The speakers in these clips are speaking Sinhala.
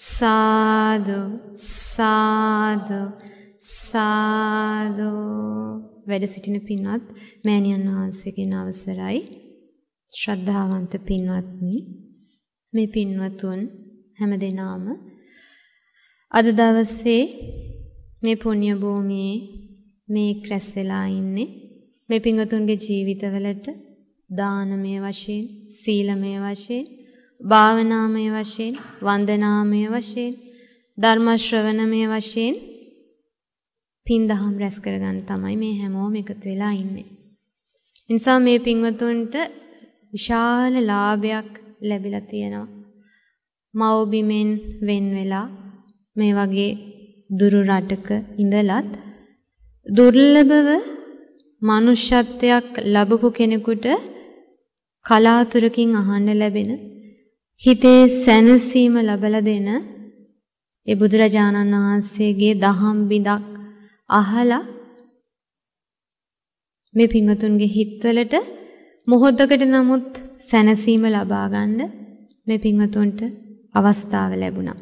සාදු සාදු සාදු වැඩ සිටින පින්වත් මෑණියන් වහන්සේගෙන් අවසරයි ශ්‍රද්ධාවන්ත පින්වත්නි මේ පින්වතුන් හැම දෙනාම අද දවසේ මේ පුණ්‍ය භූමියේ මේ ක්‍රැස් වෙලා ඉන්නේ මේ පින්වතුන්ගේ ජීවිතවලට දානමය වශයෙන් සීලමය වශයෙන් භාවනාමය වශයෙන් වන්දනාමය වශයෙන් ධර්ම ශ්‍රවණමය වශයෙන් පින් දහම් රැස් කරගන්න තමයි මේ හැමෝම එකතු වෙලා ඉන්නේ. නිසා මේ පින්වතුන්ට විශාල ලාභයක් ලැබිලා තියෙනවා. මව්බිමෙන් වෙන් වෙලා මේ වගේ දුරු රටක ඉඳලත් දුර්ලභව මනුෂ්‍යත්වයක් ලැබපු කෙනෙකුට කලාතුරකින් අහන්න ලැබෙන හිතේ සැනසීම ලබලා දෙන ඒ බුදුරජාණන් වහන්සේගේ දහම් බිඳක් අහලා මේ පිංගතුන්ගේ හිත්වලට මොහොතකට නමුත් සැනසීම ලබා ගන්න මේ පිංගතුන්ට අවස්ථාව ලැබුණා.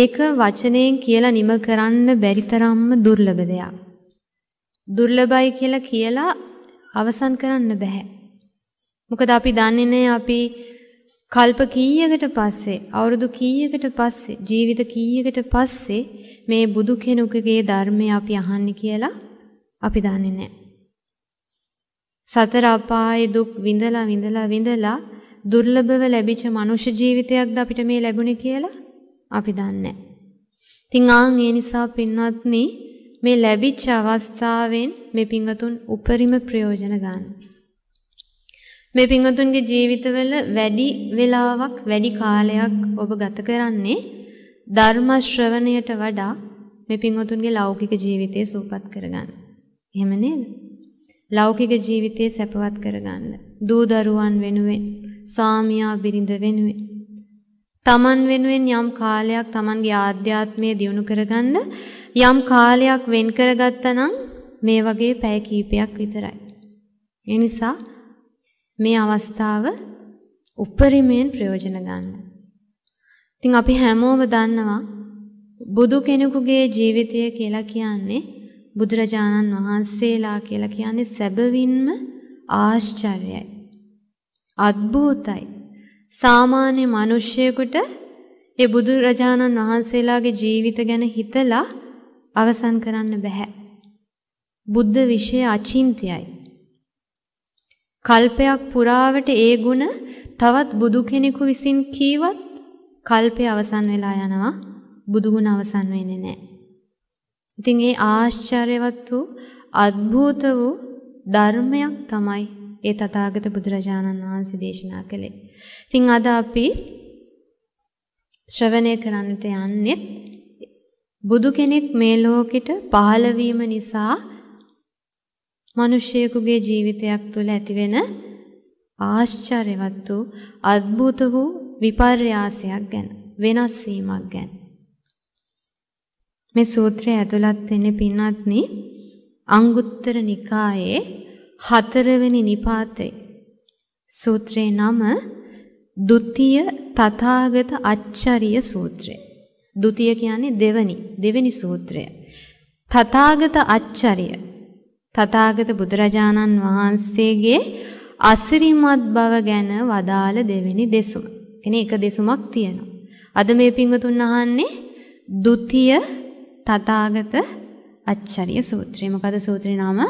ඒක වචනයෙන් කියලා නිම කරන්න බැරි තරම්ම දුර්ලභ දෙයක්. දුර්ලභයි කියලා කියලා අවසන් කරන්න බෑ. මොකද අපි දන්නේ අපි කල්ප කීයකට පස්සේ අවුරුදු කීයකට පස්සේ ජීවිත කීයකට පස්සේ මේ බුදු කෙනෙකුගේ ධර්මය අපි අහන්නේ කියලා අපි දන්නේ නැහැ. සතර අපායේ දුක් විඳලා විඳලා විඳලා දුර්ලභව ලැබිච්ච මනුෂ්‍ය ජීවිතයක්ද අපිට මේ ලැබුණේ කියලා අපි දන්නේ නැහැ. ඉතින් ආන් ඒ නිසා පින්වත්නි මේ ලැබිච්ච අවස්ථාවෙන් මේ පින්වතුන් උපරිම ප්‍රයෝජන ගන්න. මේ පින්වතුන්ගේ ජීවිතවල වැඩි වෙලාවක් වැඩි කාලයක් ඔබ ගත කරන්නේ ධර්ම ශ්‍රවණයට වඩා මේ පින්වතුන්ගේ ලෞකික ජීවිතය සූපත් කරගන්න. එහෙම නේද? ලෞකික ජීවිතය සැපවත් කරගන්න. දූ දරුවන් වෙනුවෙන්, සාමියා බිරිඳ වෙනුවෙන්, තමන් වෙනුවෙන් යම් කාලයක් තමන්ගේ ආධ්‍යාත්මය දියුණු කරගන්න යම් කාලයක් වෙන් කරගත්තා නම් මේ වගේ පැය කීපයක් විතරයි. ඒ නිසා මේ අවස්ථාව උපරිමයෙන් ප්‍රයෝජන ගන්න. ඉතින් අපි හැමෝම දන්නවා බුදු කෙනෙකුගේ ජීවිතය කියලා කියන්නේ බුදුරජාණන් වහන්සේලා කියලා කියන්නේ සැබවින්ම ආශ්චර්යයි. අద్භූතයි. සාමාන්‍ය මිනිස්සෙකුට ඒ බුදුරජාණන් වහන්සේලාගේ ජීවිත ගැන හිතලා අවසන් කරන්න බෑ. බුද්ධ විෂය අචින්තයයි. කල්පයක් පුරාවට ඒ ಗುಣ තවත් බුදු කෙනෙකු විසින් කීවත් කල්පය අවසන් වෙලා යනවා බුදු ගුණ අවසන් වෙන්නේ නැහැ. ඉතින් ඒ ආශ්චර්යවත් වූ අద్භූත වූ ධර්මයක් තමයි ඒ තථාගත බුදුරජාණන් වහන්සේ දේශනා කළේ. ඉතින් අද අපි ශ්‍රවණය කරන්නට යන්නේ බුදු කෙනෙක් මේ ලෝකෙට පහළ නිසා මිනිසියෙකුගේ ජීවිතයක් තුළ ඇතිවෙන ආශ්චර්යවත් වූ අద్භූත වූ විපර්යාසයක් ගැන වෙනස් වීමක් ගැන මේ සූත්‍රය ඇතුළත් වෙන්නේ පින්වත්නි අංගුත්තර නිකායේ හතරවෙනි නිපාතේ සූත්‍රේ නම ဒ ුතිය තථාගත අච්චරිය සූත්‍රය ဒ ුතිය කියන්නේ දෙවනි දෙවෙනි සූත්‍රය තථාගත අච්චරිය තථාගත බුදුරජාණන් වහන්සේගේ අසිරිමත් බව ගැන වදාළ දෙවෙනි දෙසුම. කියන්නේ එක දෙසුමක් තියෙනවා. අද මේ පින්වතුන් අහන්නේ ဒုတိ ය තථාගත අච්චරිය සූත්‍රය. මොකද සූත්‍රේ නම?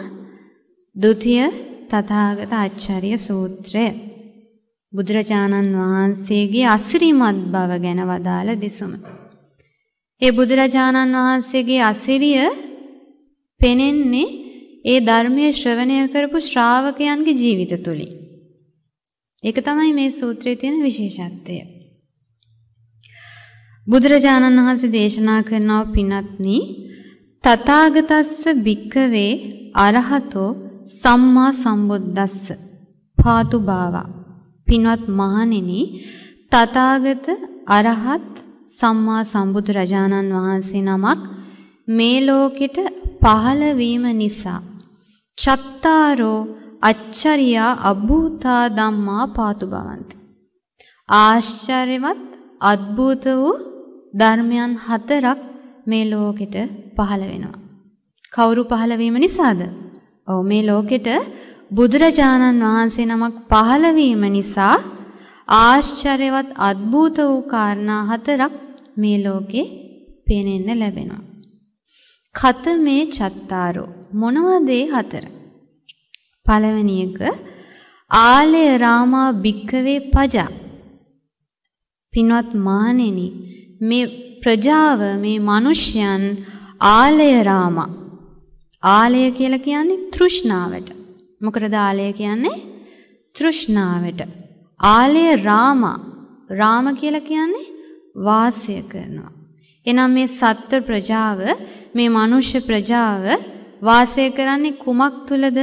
ဒုတိ ය තථාගත අච්චරිය සූත්‍රය. බුදුරජාණන් වහන්සේගේ අසිරිමත් බව ගැන වදාළ දෙසුම. ඒ බුදුරජාණන් වහන්සේගේ අසිරිය පෙනෙන්නේ ඒ ධර්මයේ ශ්‍රවණය කරපු ශ්‍රාවකයන්ගේ ජීවිත තුලින්. ඒක තමයි මේ සූත්‍රයේ තියෙන විශේෂත්වය. බුදුරජාණන් වහන්සේ දේශනා කරනව පිනත්නි තථාගතස්ස භික්කවේ අරහතෝ සම්මා සම්බුද්දස්ස පාතු බාවා පින්වත් මහණෙනි තථාගත අරහත් සම්මා සම්බුදු රජාණන් වහන්සේ නමක් මේ ලෝකෙට පහළ වීම නිසා චත්තාරෝ අච්චරියා අභූතා ධම්මා පාතු බවන්ති. ආශ්චර්යවත් අද්භූත වූ ධර්මයන් හතරක් මේ ලෝකෙට පහළ වෙනවා. කවුරු පහළ වීම නිසාද? ඔව් මේ ලෝකෙට බුදුරජාණන් වහන්සේ නමක් පහළ වීම නිසා ආශ්චර්යවත් අද්භූත වූ කාරණා හතරක් මේ ලෝකේ පේනෙන්න ලැබෙනවා. කතමේ චත්තාරෝ මොනවද ඒ හතර? පළවෙනි එක ආලය රාමා භික්කවේ පජා. පින්වත් මහණෙනි මේ ප්‍රජාව මේ මිනිසයන් ආලය රාමා. ආලය කියලා කියන්නේ තෘෂ්ණාවට. මොකටද ආලය කියන්නේ? තෘෂ්ණාවට. ආලය රාමා රාම කියලා කියන්නේ වාසය කරනවා. එනම් මේ සත්ත්ව ප්‍රජාව, මේ මනුෂ්‍ය ප්‍රජාව වාසය කරන්නේ කුමක් තුලද?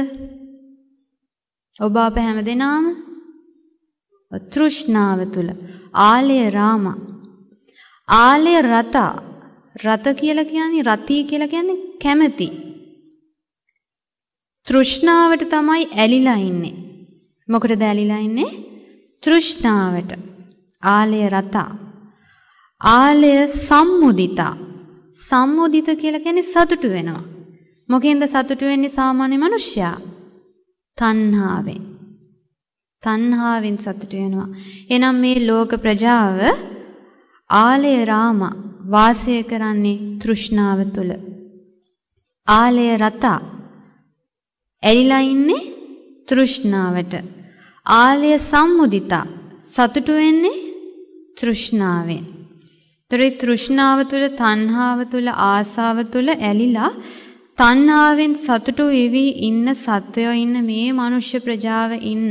ඔබ අප හැම දෙනාම තෘෂ්ණාව තුල ආලය රාම ආලය රත රත කියලා කියන්නේ රති කියලා කියන්නේ කැමැති තෘෂ්ණාවට තමයි ඇලිලා ඉන්නේ මොකටද ඇලිලා ඉන්නේ තෘෂ්ණාවට ආලය රත ආලය සම්මුදිතා සම්මුදිත කියලා කියන්නේ සතුටු වෙනවා මොකෙන්ද සතුටු වෙන්නේ සාමාන්‍ය මිනිස්සයා? තණ්හාවෙන්. තණ්හාවෙන් සතුටු වෙනවා. එහෙනම් මේ ලෝක ප්‍රජාව ආලය රාම වාසය කරන්නේ තෘෂ්ණාව තුළ. ආලය රතා ඇලිලා ඉන්නේ තෘෂ්ණාවට. ආලය සම්මුදිතා සතුටු වෙන්නේ තෘෂ්ණාවෙන්. ඒතරේ තෘෂ්ණාව තුළ තණ්හාව තුළ ආසාව තුළ ඇලිලා තණ්හාවෙන් සතුටු වෙවි ඉන්න සත්වයෝ ඉන්න මේ මනුෂ්‍ය ප්‍රජාව ඉන්න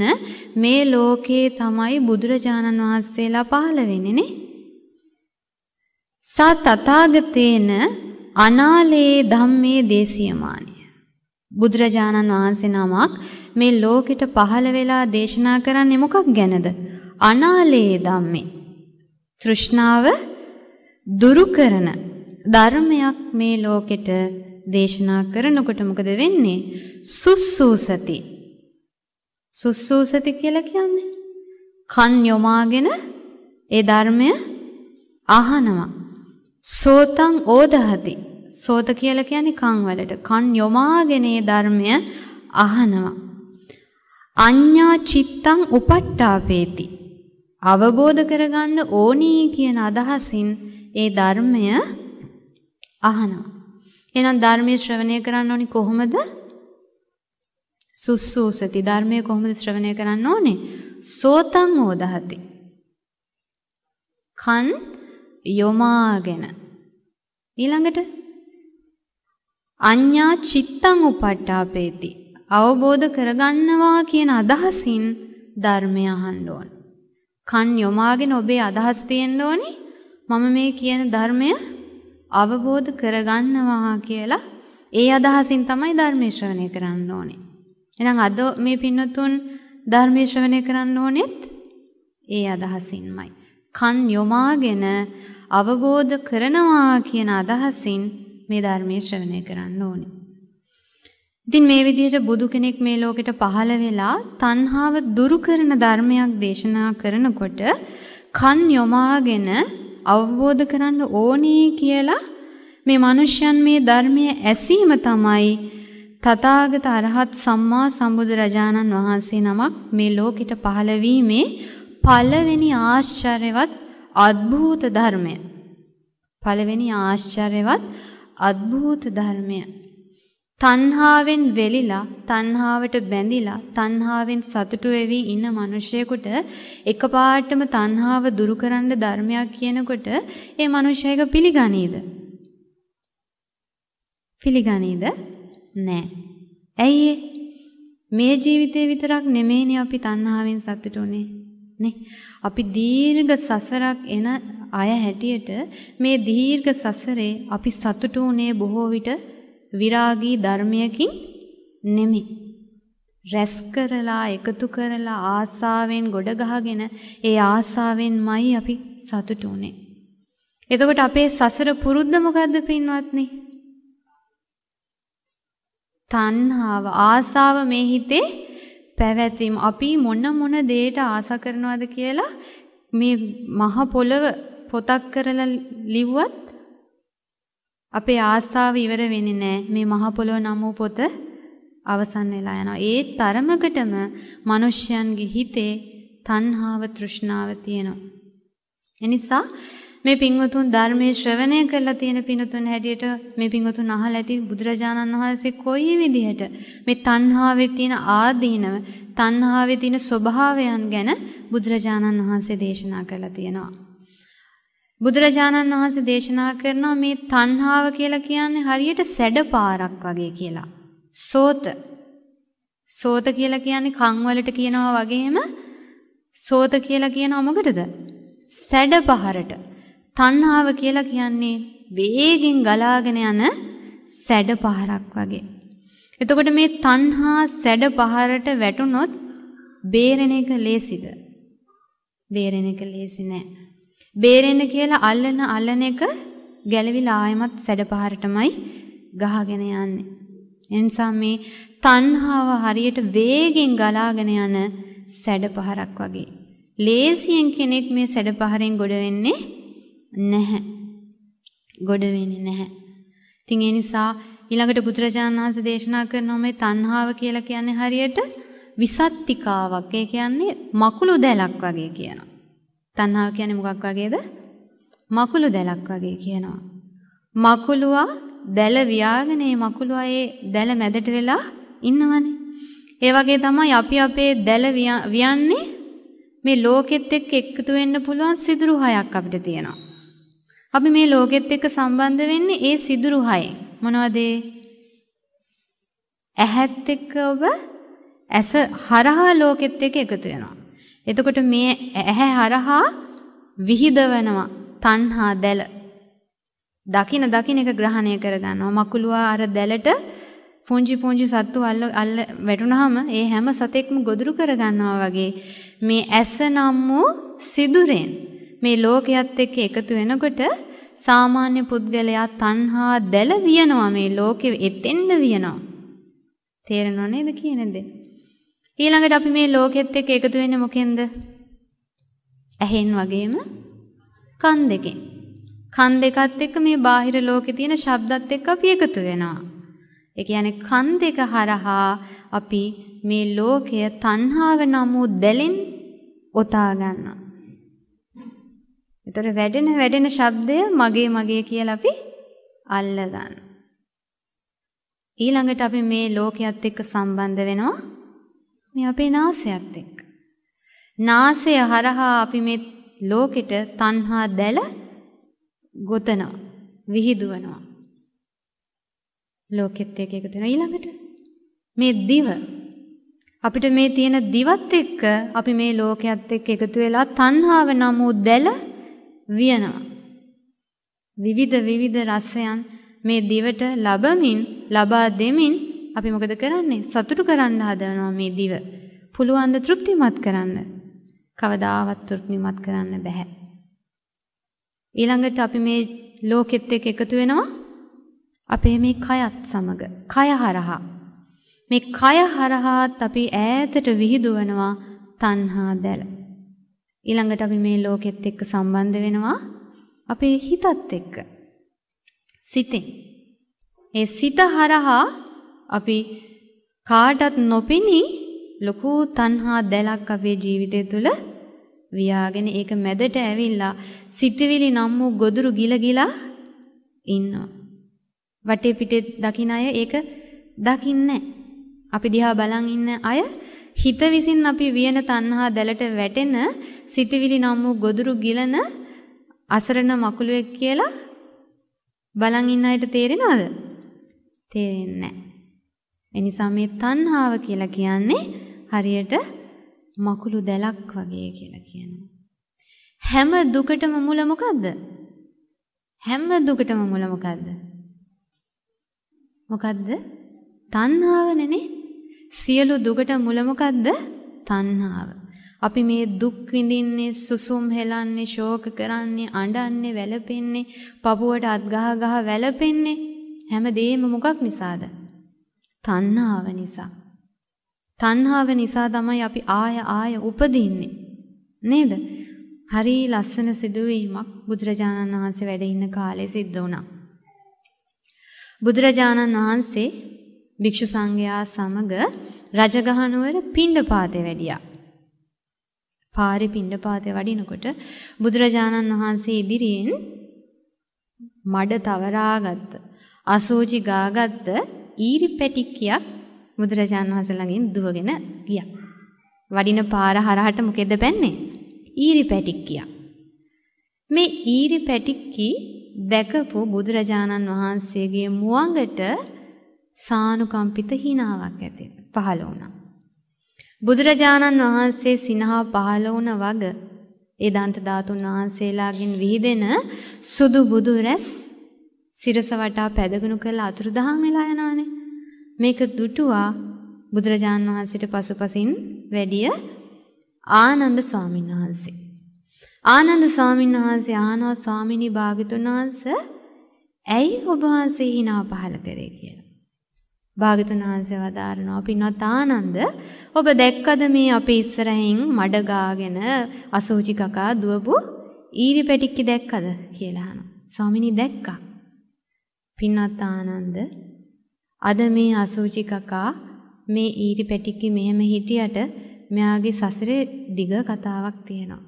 මේ ලෝකේ තමයි බුදුරජාණන් වහන්සේලා පහළ වෙන්නේ නේ. සා තථාගතේන අනාලේ ධම්මේ දේශියමානිය. බුදුරජාණන් වහන්සේ නමක් මේ ලෝකෙට පහළ වෙලා දේශනා කරන්නේ මොකක් ගැනද? අනාලේ ධම්මේ. තෘෂ්ණාව දුරු කරන ධර්මයක් මේ ලෝකෙට දේශනා කරනකොට මොකද වෙන්නේ? සුස්සූසති. සුස්සූසති කියලා කියන්නේ කන් යොමාගෙන ඒ ධර්මය අහනවා. සෝතං ඕදහති. සෝත කියලා කියන්නේ කන් වලට. කන් යොමාගෙන ඒ ධර්මය අහනවා. අඤ්ඤා චිත්තං උපට්ඨාපේති. අවබෝධ කරගන්න ඕනී කියන අදහසින් ඒ ධර්මය අහනවා. එහෙනම් ධර්මයේ ශ්‍රවණය කරන්න ඕනි කොහොමද? සුසුසති ධර්මයේ කොහොමද ශ්‍රවණය කරන්න ඕනේ? සෝතං ඕදහති. කන් යොමාගෙන. ඊළඟට අඤ්ඤා චිත්තං උපට්ඨාපේති. අවබෝධ කරගන්නවා කියන අදහසින් ධර්මය අහන්න ඕන. කන් යොමාගෙන ඔබේ අදහස් තියෙන්න ඕනි. මම මේ කියන ධර්මය අවබෝධ කරගන්නවා කියලා ඒ අදහසින් තමයි ධර්මයේ ශ්‍රවණය කරන්න ඕනේ. එහෙනම් අද මේ පින්නතුන් ධර්මයේ ශ්‍රවණය කරන්න ඕනෙත් ඒ අදහසින්මයි. කන් යොමාගෙන අවබෝධ කරනවා කියන අදහසින් මේ ධර්මයේ ශ්‍රවණය කරන්න ඕනේ. ඉතින් මේ විදිහට බුදු කෙනෙක් මේ ලෝකෙට පහළ වෙලා තණ්හාව දුරු කරන ධර්මයක් දේශනා කරනකොට කන් යොමාගෙන අවබෝධ කරන්න ඕනේ කියලා මේ මිනිස්යන් මේ ධර්මයේ ඇසීම තමයි තථාගත අරහත් සම්මා සම්බුදුරජාණන් වහන්සේ නමක් මේ ලෝකෙට පහළ වීමේ පළවෙනි ආශ්චර්යවත් අద్භූත ධර්මය. පළවෙනි ආශ්චර්යවත් අద్භූත ධර්මය. තණ්හාවෙන් වෙලිලා තණ්හාවට බැඳිලා තණ්හාවෙන් සතුටු වෙවි ඉන්න මිනිසෙකුට එකපාරටම තණ්හාව දුරු කරන්න ධර්මයක් කියනකොට ඒ මිනිසෙක පිළිගනීද පිළිගනීද නෑ ඇයි මේ ජීවිතේ විතරක් නෙමෙයිනේ අපි තණ්හාවෙන් සතුටු වෙන්නේ නේ අපි දීර්ඝ සසරක් එන අය හැටියට මේ දීර්ඝ සසරේ අපි සතුටු වුණේ බොහෝ විට විරාගී ධර්මයකින් නෙමෙයි. රැස් කරලා එකතු කරලා ආසාවෙන් ගොඩ ගහගෙන ඒ ආසාවෙන්මයි අපි සතුටු වෙන්නේ. එතකොට අපේ සසර පුරුද්ද මොකද්ද පින්වත්නි? තණ්හාව ආසාව මේ හිතේ පැවැත්වීම අපි මොන මොන දේට ආස කරනවද කියලා මේ මහ පොළව පොතක් කරලා ලිව්වත් අපේ ආස්ථාව ඉවර වෙන්නේ නැහැ. මේ මහ පොළොව නම් වූ පොත අවසන් වෙලා යනවා. ඒ තරමකටම මිනිස්යන්ගේ හිතේ තණ්හාව තෘෂ්ණාව තියෙනවා. එනිසා මේ පින්වතුන් ධර්මයේ ශ්‍රවණය කරලා තියෙන පින්වතුන් හැටියට මේ පින්වතුන් අහලා ඇති බුදුරජාණන් වහන්සේ කොයි විදිහට මේ තණ්හාවේ තියෙන ආදීනව තණ්හාවේ තියෙන ස්වභාවයන් ගැන බුදුරජාණන් වහන්සේ දේශනා කරලා තියෙනවා. බුදුරජාණන් වහන්සේ දේශනා කරනවා මේ තණ්හාව කියලා කියන්නේ හරියට සැඩ පාරක් වගේ කියලා. සෝත සෝත කියලා කියන්නේ කන් වලට කියනවා වගේම සෝත කියලා කියනවා මොකටද? සැඩ පහරට. තණ්හාව කියලා කියන්නේ වේගෙන් ගලාගෙන යන සැඩ පහරක් වගේ. එතකොට මේ තණ්හා සැඩ පහරට වැටුනොත් බේරෙන එක ලේසිද? බේරෙන එක ලේසි නෑ. බේරෙන්න කියලා අල්ලන අල්ලන එක ගැලවිලා ආයමත් සැඩපහරටමයි ගහගෙන යන්නේ. එනිසා මේ තණ්හාව හරියට වේගෙන් ගලාගෙන යන සැඩපහරක් වගේ. ලේසියෙන් කෙනෙක් මේ සැඩපහරෙන් ගොඩ වෙන්නේ නැහැ. ගොඩ වෙන්නේ නැහැ. ඉතින් ඒ නිසා ඊළඟට බුදුරජාණන් වහන්සේ දේශනා කරනවා මේ තණ්හාව කියලා කියන්නේ හරියට විසත්තිකාවක්. ඒ කියන්නේ මකුළු දැලක් වගේ කියනවා. තණ්හාව කියන්නේ මොකක් වගේද? මකුළු දැලක් වගේ කියනවා. මකුළුවා දැල වියාගෙන මේ මකුළුවා ඒ දැල මැදට වෙලා ඉන්නවනේ. ඒ වගේ තමයි අපි අපේ දැල වියන්නේ මේ ලෝකෙත් එක්ක එකතු වෙන්න පුළුවන් සිදුරු හයක් අපිට තියෙනවා. අපි මේ ලෝකෙත් එක්ක සම්බන්ධ වෙන්නේ ඒ සිදුරු හයෙන්. මොනවද ඒ? ඇහත් එක්ක ඔබ ඇස හරහා ලෝකෙත් එක්ක එකතු වෙනවා. එතකොට මේ ඇහැ හරහා විහිදවනවා තණ්හා දැල. දකින දකින එක ග්‍රහණය කරගන්නවා. මකුලුවා අර දැලට පුංචි පුංචි සත්තු අල්ල අල්ල වැටුනහම ඒ හැම සතෙක්ම ගොදුරු කරගන්නවා වගේ මේ ඇස නම් වූ සිදුරෙන් මේ ලෝකයේත් එක්ක එකතු වෙනකොට සාමාන්‍ය පුද්ගලයා තණ්හා දැල වියනවා මේ ලෝකෙ එතෙන්න වියනවා තේරෙනව නේද කියන දේ ඊළඟට අපි මේ ලෝකෙත් එක්ක එකතු වෙන්නේ මොකෙන්ද? ඇහෙන් වගේම කන් දෙකෙන්. කන් දෙකත් එක්ක මේ බාහිර ලෝකේ තියෙන ශබ්දත් එක්ක අපි එකතු වෙනවා. ඒ කියන්නේ කන් දෙක හරහා අපි මේ ලෝකය තණ්හාව නම් වූ දැලෙන් ඔතා ගන්නවා. ඒතර වැඩෙන වැඩෙන ශබ්දය මගේ මගේ කියලා අපි අල්ල ගන්නවා. ඊළඟට අපි මේ ලෝකයේත් එක්ක සම්බන්ධ වෙනවා මේ අපේ නාසයත් එක්ක. නාසය හරහා අපි මේ ලෝකෙට තණ්හා දැල ගොතනවා, විහිදුවනවා. ලෝකෙත් එක්ක එකතු වෙනවා ඊළඟට මේ දිව අපිට මේ තියෙන දිවත් එක්ක අපි මේ ලෝකයත් එක්ක එකතු වෙලා තණ්හාව නම් වූ දැල වියනවා. විවිධ විවිධ රසයන් මේ දිවට ලබමින් ලබා දෙමින් අපි මොකද කරන්නේ? සතුටු කරන්න හදනවා මේ දිව. පුළුවන් ද තෘප්තිමත් කරන්න. කවදාවත් තෘප්තිමත් කරන්න බෑ. ඊළඟට අපි මේ ලෝකෙත් එක්ක එකතු වෙනවා අපේ මේ කයත් සමග. කය හරහා. මේ කය හරහාත් අපි ඈතට විහිදුවනවා තණ්හා දැල. ඊළඟට අපි මේ ලෝකෙත් එක්ක සම්බන්ධ වෙනවා අපේ හිතත් එක්ක. සිතෙන්. ඒ සිත හරහා අපි කාටත් නොපෙනී ලොකු තණ්හා දැලක් අපේ ජීවිතය තුළ වියාගෙන ඒක මැදට ඇවිල්ලා සිතවිලි නම් වූ ගොදුරු ගිලගිලා ඉන්නවා. වටේ පිටේ දකින්න අය ඒක දකින්නේ අපි දිහා බලන් ඉන්න අය හිත විසින් අපි වියන තණ්හා දැලට වැටෙන සිතවිලි නම් වූ ගොදුරු ගිලන අසරණ මකුළුවෙක් කියලා බලන් ඉන්න අයට තේරෙනවද? තේරෙන්නේ නැහැ. එනිසා මේ තණ්හාව කියලා කියන්නේ හරියට මකුළු දැලක් වගේ කියලා කියනවා. හැම දුකටම මුල මොකද්ද? හැම දුකටම මුල මොකද්ද? මොකද්ද? තණ්හාවනේ නේ. සියලු දුකට මුල මොකද්ද? තණ්හාව. අපි මේ දුක් විඳින්නේ සුසුම් හෙලන්නේ ශෝක කරන්නේ අඬන්නේ වැළපෙන්නේ පපුවට අත් ගහ ගහ වැළපෙන්නේ හැම දෙයක්ම මොකක් නිසාද? තණ්හාව නිසා. තණ්හාව නිසා තමයි අපි ආය ආය උපදින්නේ. නේද? හරි ලස්සන සිදුවීමක් බුදුරජාණන් වහන්සේ වැඩ ඉන්න කාලේ සිද්ධ වුණා. බුදුරජාණන් වහන්සේ භික්ෂු සංඝයා සමග රජගහනුවර පිණ්ඩපාතේ වැඩියා. පාරේ පිණ්ඩපාතේ වඩිනකොට බුදුරජාණන් වහන්සේ ඉදිරියෙන් මඩ තවරාගත්ත අසූචි ගාගත්ත ඊරි පැටික්කියක් බුදුරජාන් වහන්සේ ළඟින් දුවගෙන ගියා. වඩින පාර හරහට මොකෙද බැන්නේ? ඊරි පැටික්කියක්. මේ ඊරි පැටික්කි දැකපු බුදුරජාණන් වහන්සේගේ මුවඟට සානුකම්පිත හිණාවක් ඇති පහළ වුණා. බුදුරජාණන් වහන්සේ සිනහා පහළ වුණ වග ඒ දන්ත ධාතුන් වහන්සේලාගෙන් විහිදෙන සුදු බුදු රැස් සිරස වටා පැදගුණු කරලා අතුරුදහන් වෙලා යනවානේ. මේක දුටුවා බුදුරජාන් වහන්සේට පසුපසින් වැඩිය ආනන්ද ස්වාමීන් වහන්සේ. ආනන්ද ස්වාමීන් වහන්සේ ආනෝ ස්වාමිනී භාගතුන් වහන්සේ ඇයි ඔබ වහන්සේ hinaව පහල කරේ කියලා. භාගතුන් වහන්සේ වදාරනවා පින්වත් ආනන්ද ඔබ දැක්කද මේ අපි ඉස්සරහින් මඩ ගාගෙන අසෝචි කකා දුවපු ඊරි පැටික්කි දැක්කද කියලා අහනවා. ස්වාමිනී දැක්කා. පින්වත් ආනන්ද අද මේ අසූචි කකා මේ ඊරි පැටික්කි මෙහෙම හිටියට මෙයාගේ සසරේ දිග කතාවක් තියෙනවා.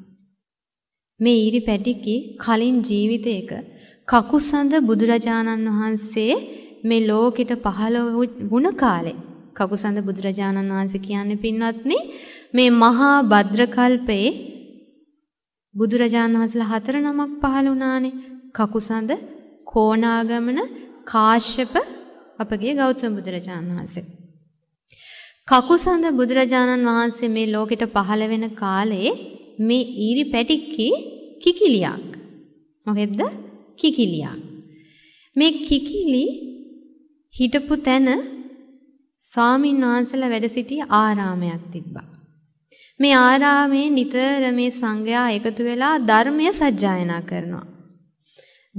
මේ ඊරි පැටික්කි කලින් ජීවිතයක කකුසඳ බුදුරජාණන් වහන්සේ මේ ලෝකෙට පහළ වුණ කාලේ කකුසඳ බුදුරජාණන් වහන්සේ කියන්නේ පින්වත්නි මේ මහා භද්‍රකල්පයේ බුදුරජාණන් වහන්සේලා හතර නමක් පහළ වුණානේ කකුසඳ කෝණාගමන කාශ්‍යප අපගේ ගෞතම බුදුරජාණන් වහන්සේ. කකුසඳ බුදුරජාණන් වහන්සේ මේ ලෝකෙට පහළ වෙන කාලේ මේ ඊරි පැටික්කි කිකිලියක්. මොකෙද්ද? කිකිලියක්. මේ කිකිලි හිටපු තැන ස්වාමීන් වහන්සේලා වැඩ සිටි ආරාමයක් තිබ්බා. මේ ආරාමේ නිතර මේ සංඝයා එකතු වෙලා ධර්මය සජ්ජායනා කරනවා.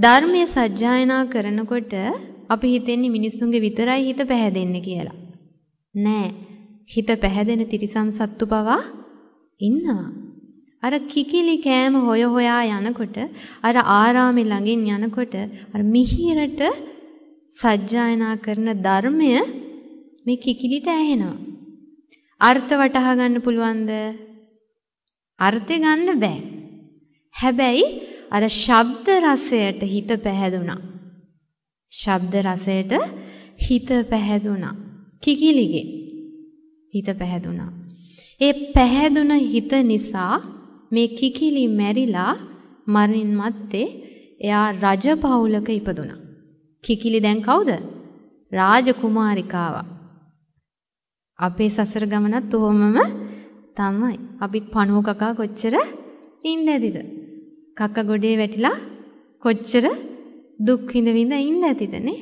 ධර්මයේ සජ්ජායනා කරනකොට අපි හිතෙන්නේ මිනිස්සුන්ගේ විතරයි හිත පැහැදෙන්නේ කියලා. නෑ. හිත පැහැදෙන තිරිසන් සත්තු පවා ඉන්නවා. අර කිකිලි කෑම හොය හොයා යනකොට අර ආරාමේ ළඟින් යනකොට අර මිහිරට සජ්ජායනා කරන ධර්මය මේ කිකිලිට ඇහෙනවා. අර්ථ වටහා ගන්න පුළුවන්ද? අර්ථය ගන්න බෑ. හැබැයි අර ශබ්ද රසයට හිත පැහැදුනා. ශබ්ද රසයට හිත පැහැදුනා. කිකිලිගේ හිත පැහැදුනා. ඒ පැහැදුන හිත නිසා මේ කිකිලි මැරිලා මරණින් මත්තේ එයා රජ පවුලක ඉපදුනා. කිකිලි දැන් කවුද? රාජකුමාරිකාව. අපේ සසර ගමනත් උවමම තමයි. අපිත් පණුව කකා කොච්චර ඉන්න ඇදිද? කක්ක ගොඩේ වැටිලා කොච්චර දුක් විඳ විඳ ඉන්න ඇතිදනේ.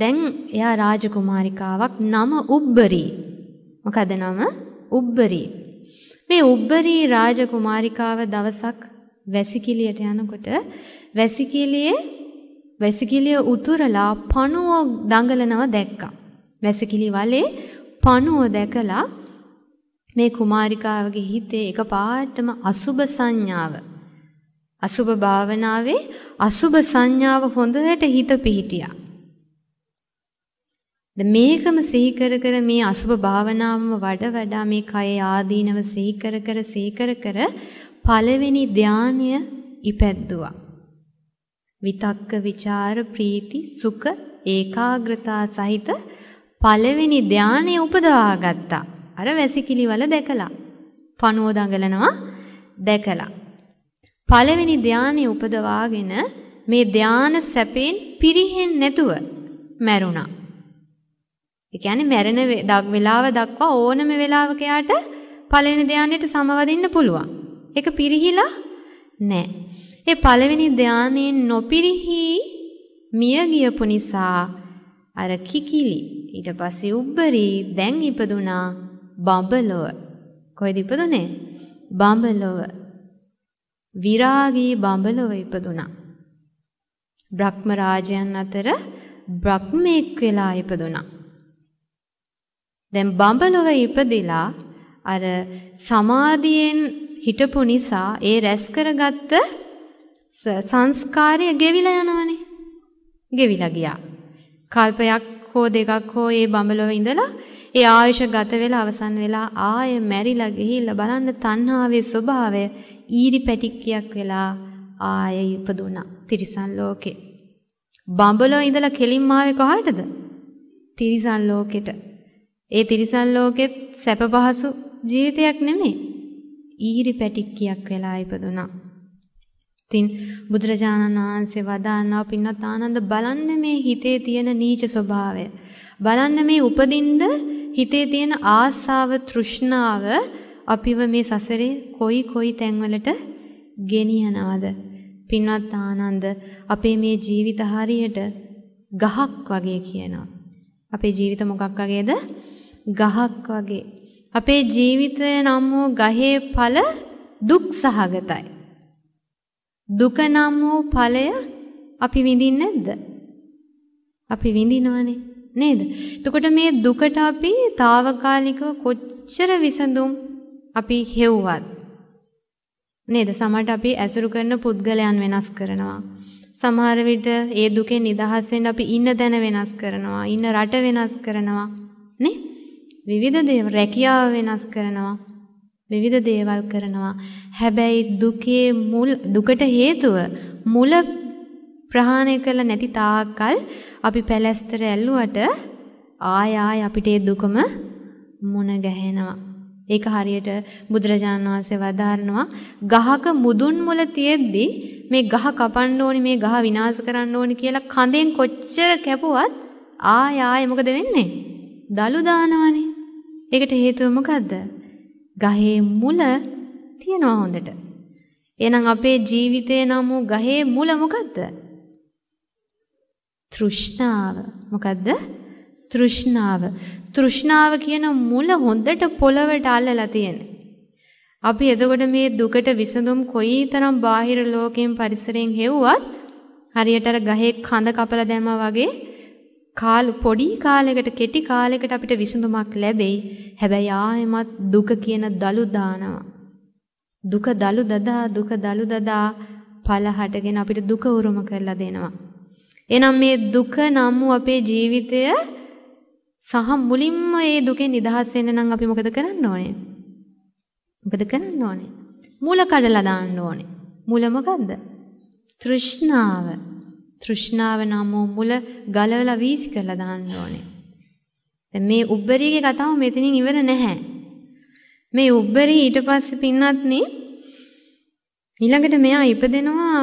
දැන් එයා රාජකුමාරිකාවක් නම උබ්බරි. මොකද නම? උබ්බරි. මේ උබ්බරි රාජකුමාරිකාව දවසක් වැසිකිළියට යනකොට වැසිකිළියේ වැසිකිළිය උතුරලා පණුව දඟලනවා දැක්කා. වැසිකිළි වලේ පණුව දැකලා මේ කුමාරිකාවගේ හිතේ එකපාරටම අසුබ සංඥාව අසුබ භාවනාවේ අසුබ සංඥාව හොඳට හිත පිහිටියා. ද මේකම සිහි කර කර මේ අසුබ භාවනාවම වඩ වඩා මේ කයේ ආදීනව සිහි කර කර සිහි කර කර පළවෙනි ධානය ඉපැද්දුවා. විතක්ක ਵਿਚාර ප්‍රීති සුඛ ඒකාග්‍රතා සහිත පළවෙනි ධානය උපදවා ගත්තා. අර වැසිකිලි වල දැකලා පණුව දඟලනවා දැකලා පළවෙනි ධානය උපදවාගෙන මේ ධාන සැපෙන් පිරිහෙන්නේ නැතුව මැරුණා. ඒ කියන්නේ මැරෙන වෙලාව දක්වා ඕනම වෙලාවක යාට පළවෙනි ධානයට සමවදින්න පුළුවන්. ඒක පිරිහිලා නැහැ. ඒ පළවෙනි ධානයෙන් නොපිරිහි මිය ගියපු නිසා අර කිකිලි ඊට පස්සේ උබ්බරි දැන් ඉපදුනා බඹලොව. කොහෙද ඉපදුනේ? බඹලොව. විරාගී බඹලොව ඉපදුනා. බ්‍රහ්ම රාජයන් අතර බ්‍රහ්මෙක් වෙලා ඉපදුනා. දැන් බඹලොව ඉපදිලා අර සමාධියෙන් හිටපු නිසා ඒ රැස් කරගත්ත සංස්කාරය ගෙවිලා යනවනේ. ගෙවිලා ගියා. කල්පයක් හෝ දෙකක් හෝ ඒ බඹලොව ඉඳලා ඒ ආයුෂ ගත වෙලා අවසන් වෙලා ආයෙ මැරිලා ගිහිල්ලා බලන්න තණ්හාවේ ස්වභාවය ඊරි පැටික්කියක් වෙලා ආය ඉපදුණා තිරිසන් ලෝකේ. බඹලෝ ඉඳලා කෙලින්ම ආවේ කොහටද? තිරිසන් ලෝකෙට. ඒ තිරිසන් ලෝකෙත් සැප පහසු ජීවිතයක් නෙමෙයි. ඊරි පැටික්කියක් වෙලා ඉපදුණා. ඉතින් බුදුරජාණන් වහන්සේ වදානවා පින්වත් ආනන්ද බලන්න මේ හිතේ තියෙන නීච ස්වභාවය. බලන්න මේ උපදින්න හිතේ තියෙන ආසාව, තෘෂ්ණාව අපිව මේ සසරේ කොයි කොයි තැන්වලට ගෙනියනවද? පින්වත් ආනන්ද අපේ මේ ජීවිත හරියට ගහක් වගේ කියනවා. අපේ ජීවිත මොකක් වගේද? ගහක් වගේ. අපේ ජීවිතය නම් වූ ගහේ ඵල දුක් සහගතයි. දුක නම් වූ ඵලය අපි විඳින්නේ නැද්ද? අපි විඳිනවනේ නේද? එතකොට මේ දුකට අපි తాවකාලිකව කොච්චර විසඳුම් අපි හෙව්වත් නේද? සමහරට අපි ඇසුරු කරන පුද්ගලයන් වෙනස් කරනවා. සමහර විට ඒ දුකෙන් නිදහස් වෙන්න අපි ඉන්න තැන වෙනස් කරනවා, ඉන්න රට වෙනස් කරනවා. නේ? විවිධ දේවල් රැකියාව වෙනස් කරනවා. විවිධ දේවල් කරනවා. හැබැයි දුකේ මුල් දුකට හේතුව මුල ප්‍රහාණය කළ නැති තාක්කල් අපි පැලැස්තර ඇල්ලුවට ආය ආය අපිට ඒ දුකම මුණ ගැහෙනවා. ඒක හරියට බුදුරජාණන් වහන්සේ වදාරනවා ගහක මුදුන් මුල තියෙද්දි මේ ගහ කපන්න ඕනි මේ ගහ විනාශ කරන්න ඕනි කියලා කඳෙන් කොච්චර කැපුවත් ආය ආය මොකද වෙන්නේ? දලු දානවනේ. ඒකට හේතුව මොකද්ද? ගහේ මුල තියනවා හොඳට. එහෙනම් අපේ ජීවිතේ නම් ගහේ මුල මොකද්ද? තෘෂ්ණාව. මොකද්ද? තෘෂ්ණාව. තෘෂ්ණාව කියන මුල හොඳට පොළවට අල්ලලා තියෙන. අපි එතකොට මේ දුකට විසඳුම් කොයිතරම් බාහිර ලෝකයෙන් පරිසරයෙන් හෙව්වත් හරියට අර ගහේ කඳ කපලා දැම්මා වගේ කාල පොඩි කාලයකට කෙටි කාලයකට අපිට විසඳුමක් ලැබෙයි. හැබැයි ආයෙමත් දුක කියන දලු දානවා. දුක දලු දදා දුක දලු දදා පළහටගෙන අපිට දුක උරුම කරලා දෙනවා. එනම් මේ දුක නම් වූ අපේ ජීවිතය සහ මුලින්ම මේ දුකෙන් නිදහස් වෙන්න නම් අපි මොකද කරන්න ඕනේ? මොකද කරන්න ඕනේ? මූල කඩලා දාන්න ඕනේ. මූල මොකද්ද? තෘෂ්ණාව. තෘෂ්ණාව නම් මුල ගලවලා වීසි කරලා දාන්න ඕනේ. දැන් මේ උබ්බරීගේ කතාව මෙතනින් ඉවර නැහැ. මේ උබ්බරී ඊට පස්සේ පින්නත් නේ ඊළඟට මෙයා ඉපදෙනවා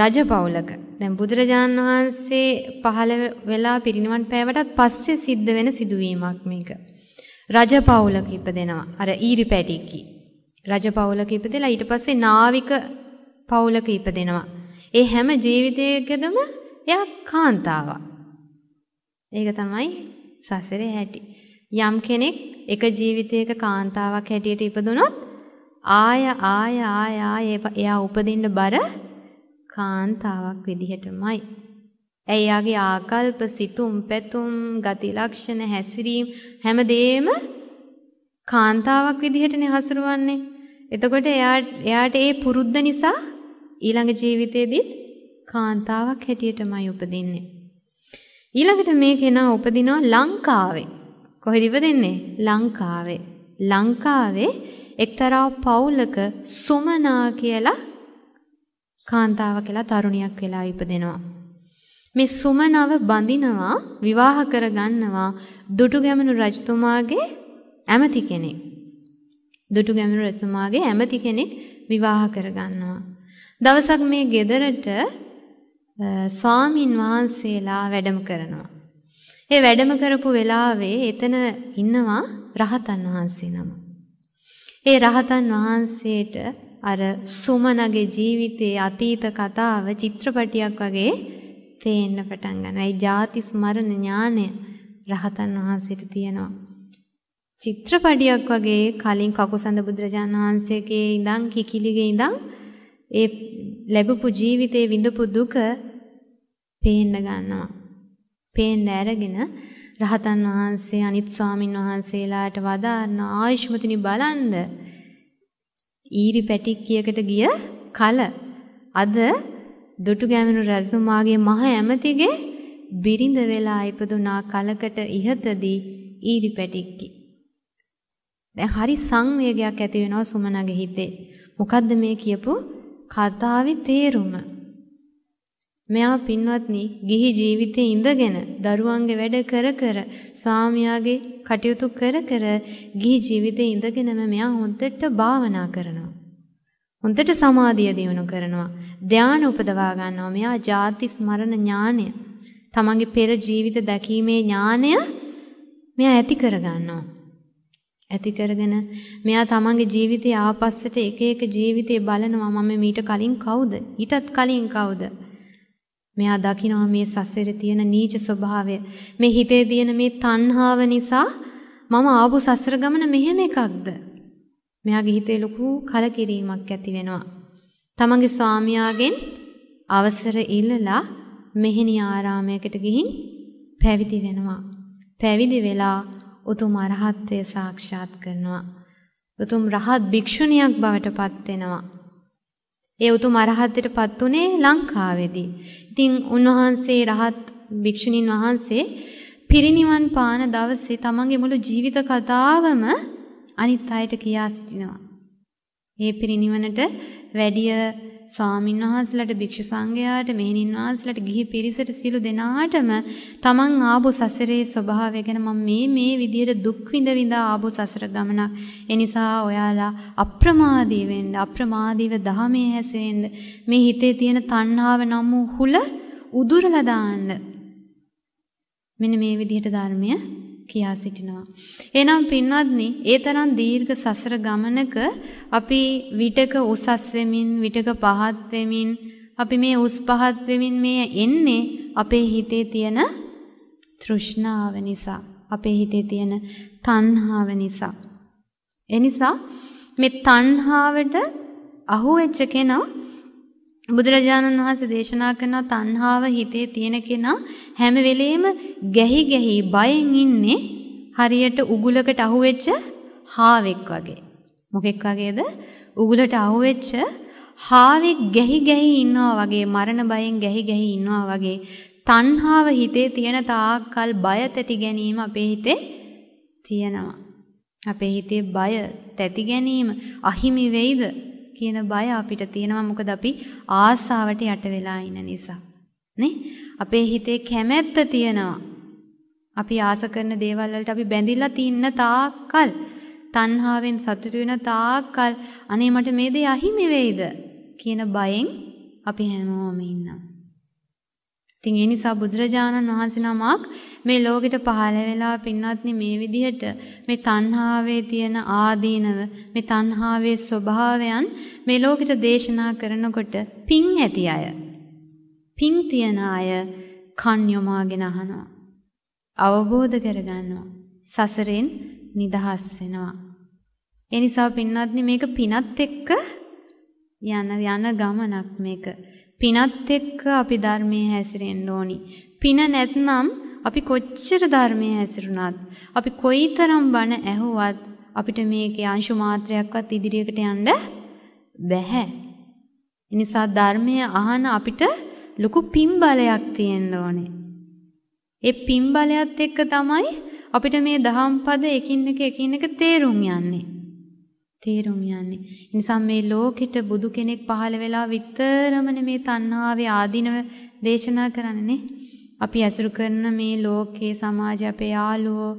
රජ පවුලක. දැන් බුදුරජාන් වහන්සේ පහළ වෙලා පිරිනිවන් පෑවටත් පස්සේ සිද්ධ වෙන සිදුවීමක් මේක. රජපෞලක ඉපදෙනවා. අර ඊරි පැටිකි. රජපෞලක ඉපදෙලා ඊට පස්සේ නාවික පෞලක ඉපදෙනවා. ඒ හැම ජීවිතයකදම එයා කාන්තාවක්. ඒක තමයි සසරේ හැටි. යම් කෙනෙක් එක ජීවිතයක කාන්තාවක් හැටියට ඉපදුනොත් ආය ආය ආය ආය එයා උපදින්න බර කාන්තාවක් විදිහටමයි. ඇයාගේ ආකල්ප සිතුම් පැතුම් ගති ලක්ෂණ හැසිරීම් හැමදේම කාන්තාවක් විදිහටනේ හසුරුවන්නේ. එතකොට එයාට ඒ පුරුද්ද නිසා ඊළඟ ජීවිතේදී කාන්තාවක් හැටියටමයි උපදින්නේ. ඊළඟට මේ කෙනා උපදිනවා ලංකාවේ. කොහෙද ඉපදෙන්නේ? ලංකාවේ. ලංකාවේ එක්තරා පවුලක සුමනා කියලා කාන්තාව කියලා තරුණියක් වෙලා ඉපදෙනවා. මේ සුමනව බඳිනවා විවාහ කරගන්නවා දුටුගැමුණු රජතුමාගේ ඇමති කෙනෙක්. දුටුගැමුණු රජතුමාගේ ඇමති කෙනෙක් විවාහ කරගන්නවා. දවසක් මේ ගෙදරට ස්වාමින් වහන්සේලා වැඩම කරනවා. ඒ වැඩම කරපු වෙලාවේ එතන ඉන්නවා රහතන් වහන්සේ නම. ඒ රහතන් වහන්සේට අර සුමනගේ ජීවිතයේ අතීත කතාව චිත්‍රපටියක් වගේ තේන්න පටන් ගන්නවා. ඒ ಜಾති ස්මරණ ඥානය රහතන් වහන්සේට තියෙනවා. චිත්‍රපටියක් වගේ කලින් කකුසඳ බුදුරජාණන් වහන්සේගේ ඉඳන් කිකිලිගේ ඉඳන් ඒ ලැබපු ජීවිතේ විඳපු දුක පේන්න ගන්නවා. පේන්න අරගෙන රහතන් වහන්සේ අනිත් ස්වාමින් වහන්සේලාට වදාරන ආයුෂ්මතිනි බලන්ද ඊරි පැටික්කියකට ගිය කල අද දුටු ගැමුණු රැජතුමාගේ මහ ඇමතිගේ බිරිඳ වෙලා ඉපදුනා කලකට ඉහතදී ඊරි පැටික්කි. දැන් හරි සංවේගයක් ඇති වෙනවා සුමනගේ හිතේ. මොකද්ද මේ කියපු කතාවේ තේරුම? මෙයා පින්වත්නි ගිහි ජීවිතේ ඉඳගෙන දරුවන්ගේ වැඩ කර කර ස්වාමියාගේ කටයුතු කර කර ගිහි ජීවිතේ ඉඳගෙනම මෙයා හොඳට භාවනා කරනවා. හොඳට සමාධිය දිනු කරනවා. ධානය උපදවා ගන්නවා. මෙයා ජාති ස්මරණ ඥානය. තමන්ගේ පෙර ජීවිත දැකීමේ ඥානය මෙයා ඇති කර ගන්නවා. ඇති කරගෙන මෙයා තමන්ගේ ජීවිතයේ ආපස්සට එක එක ජීවිතේ බලනවා මම මීට කලින් කවුද ඊටත් කලින් කවුද මෙයා දකිනවා මේ සසරේ තියෙන නීච ස්වභාවය. මේ හිතේ තියෙන මේ තණ්හාව නිසා මම ආපු සසර ගමන මෙහෙම එකක්ද? මෙයාගේ හිතේ ලොකු කලකිරීමක් ඇති වෙනවා. තමන්ගේ ස්වාමියාගෙන් අවසර ඉල්ලලා මෙහෙණි ආරාමයකට ගිහින් පැවිදි වෙනවා. පැවිදි වෙලා උතුම් අරහත්ත්වය සාක්ෂාත් කරනවා. උතුම් රහත් භික්ෂුණියක් බවට පත් වෙනවා. ඒ උතුම් අරහත්ත්වයටපත් උනේ ලංකාවේදී. ඉතින් උන්වහන්සේ රහත් භික්ෂුණීන් වහන්සේ පිරිනිවන් පාන දවසේ තමන්ගේ මුළු ජීවිත කතාවම අනිත් අයට කියා සිටිනවා. ඒ පිරිනිවනට වැඩිය ස්වාමින් වහන්සලට භික්ෂු සංඝයාට මෙහෙණින් වහන්සලට ගිහි පිරිසට සියලු දෙනාටම තමන් ආපු සසරේ ස්වභාවය ගැන මම මේ මේ විදියට දුක් විඳ විඳ ආපු සසර ගමනක්. ඒ නිසා ඔයාලා අප්‍රමාදී වෙන්න අප්‍රමාදීව ධහමේ හැසිරෙන්න මේ හිතේ තියෙන තණ්හාව නම් හුල උදුරලා දාන්න. මෙන්න මේ විදිහට ධර්මය කියා සිටිනවා. එහෙනම් පින්වත්නි, ඒ තරම් දීර්ඝ සසර ගමනක අපි විටක උසස් වෙමින්, විටක පහත් වෙමින්, අපි මේ උස් පහත් වෙමින් මේ එන්නේ අපේ හිතේ තියෙන තෘෂ්ණාව නිසා, අපේ හිතේ තියෙන තණ්හාව නිසා. එනිසා මේ තණ්හාවට අහුවෙච්ච කෙනා බුදුරජාණන් වහන්සේ දේශනා කරන තණ්හාව හිතේ තියෙන කෙනා හැම වෙලෙම ගැහි ගැහි බයෙන් ඉන්නේ හරියට උගුලකට අහුවෙච්ච හාවෙක් වගේ. මොකෙක් වගේද? උගුලට අහුවෙච්ච හාවෙක් ගැහි ගැහි ඉන්නවා වගේ මරණ බයෙන් ගැහි ගැහි ඉන්නවා වගේ තණ්හාව හිතේ තියෙන තාක්කල් බය තැති ගැනීම අපේ හිතේ තියෙනවා. අපේ හිතේ බය තැති ගැනීම අහිමි වෙයිද? කියන බය අපිට තියෙනවා මොකද අපි ආසාවට යට වෙලා ඉන්න නිසා. නේ? අපේ හිතේ කැමැත්ත තියෙනවා. අපි ආස කරන දේවල් වලට අපි බැඳිලා තින්න තාක්කල් තණ්හාවෙන් සතුටු වෙන තාක්කල් අනේ මට මේ දේ අහිමි වෙයිද කියන බයෙන් අපි හැමෝම ඉන්නවා. ඉතින් ඒ නිසා බුදුරජාණන් වහන්සේ නමක් මේ ලෝකෙට පහළ වෙලා පින්වත්නි මේ විදිහට මේ තණ්හාවේ තියෙන ආදීනව මේ තණ්හාවේ ස්වභාවයන් මේ ලෝකෙට දේශනා කරනකොට පිං ඇති අය පිං තියන අය කන් යොමාගෙන අහනවා අවබෝධ කරගන්නවා සසරෙන් නිදහස් වෙනවා ඒ නිසා පින්වත්නි මේක පිනත් එක්ක යන යන ගමනක් මේක පිනත් එක්ක අපි ධර්මයේ හැසිරෙන්න ඕනි පින නැත්නම් අපි කොච්චර ධර්මයේ හැසිරුණත් අපි කොයිතරම් බණ ඇහුවත් අපිට මේකේ අංශු මාත්‍රයක්වත් ඉදිරියකට යන්න බැහැ. එනිසා ධර්මය අහන අපිට ලොකු පිම්බලයක් තියෙන්න ඕනේ. ඒ පිම්බලයත් එක්ක තමයි අපිට මේ දහම් පද එකින් එක එකින් එක තේරුම් යන්නේ. තේරුම් යන්නේ. නිසා මේ ලෝකෙට බුදු කෙනෙක් පහළ වෙලා විතරමනේ මේ තණ්හාවේ ආධිනව දේශනා කරන්නේ නේ. අපි ඇසුරු කරන මේ ලෝකයේ සමාජය අපේ යාළුවෝ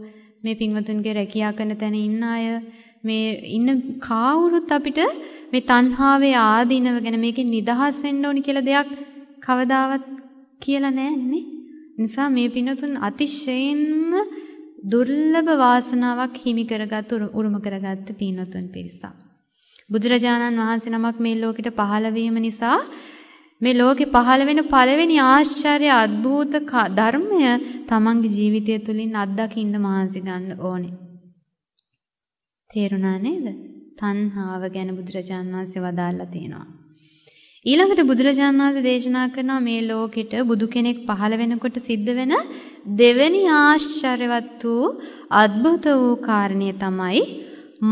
මේ පින්වතුන්ගේ රැකියා කරන තැන ඉන්න අය මේ ඉන්න කාවුරුත් අපිට මේ තණ්හාවේ ආදීනව ගැන මේකෙන් නිදහස් වෙන්න ඕනි කියලා දෙයක් කවදාවත් කියලා නැහැ නිසා මේ පින්වතුන් අතිශයින්ම දුර්ලභ වාසනාවක් හිමි කරගත් උරුම කරගත් පින්වතුන් පිරිසක්. බුදුරජාණන් වහන්සේ නමක් මේ ලෝකෙට පහළ වීම නිසා මේ ලෝකේ පහළ වෙන පළවෙනි ආශ්චර්ය අద్භූත ධර්මය තමන්ගේ ජීවිතය තුළින් අත්දකින්න මහන්සි ගන්න ඕනේ. තේරුණා නේද? තණ්හාව ගැන බුදුරජාණන් වහන්සේ වදාළා තියෙනවා. ඊළඟට බුදුරජාණන් වහන්සේ දේශනා කරනවා මේ ලෝකෙට බුදු කෙනෙක් පහළ වෙනකොට සිද්ධ වෙන දෙවෙනි ආශ්චර්යවත් වූ අద్భుත වූ කාරණේ තමයි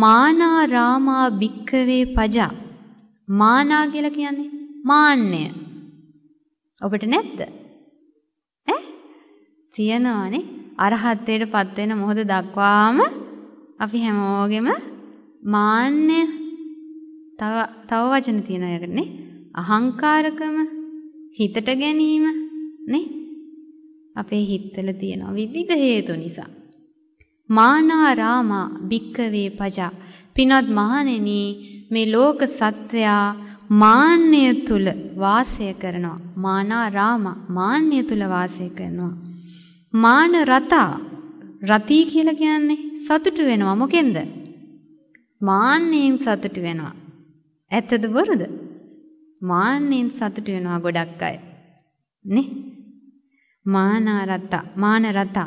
මානා රාමා භික්කවේ පජා මානා කියලා කියන්නේ මාන්නය. ඔබට නැද්ද? ඈ? තියනවානේ. අරහත්ත්වයට පත් වෙන මොහොත දක්වාම අපි හැමෝගෙම මාන්නය තව තව වචන තියෙන එකනේ. අහංකාරකම හිතට ගැනීම නේ? අපේ හිතවල තියෙන විවිධ හේතු නිසා මානාරාමා භික්කවේ පජා පිනත් මහණෙනි මේ ලෝක සත්වයා මාන්නය තුල වාසය කරනවා. මානාරාම මාන්නය තුල වාසය කරනවා. මාන රතා රතී කියලා කියන්නේ සතුටු වෙනවා මොකෙන්ද? මාන්නයෙන් සතුටු වෙනවා. ඇත්තද වරද? මාන්නයෙන් සතුටු වෙනවා ගොඩක් අය. නේ? මානරත මානරත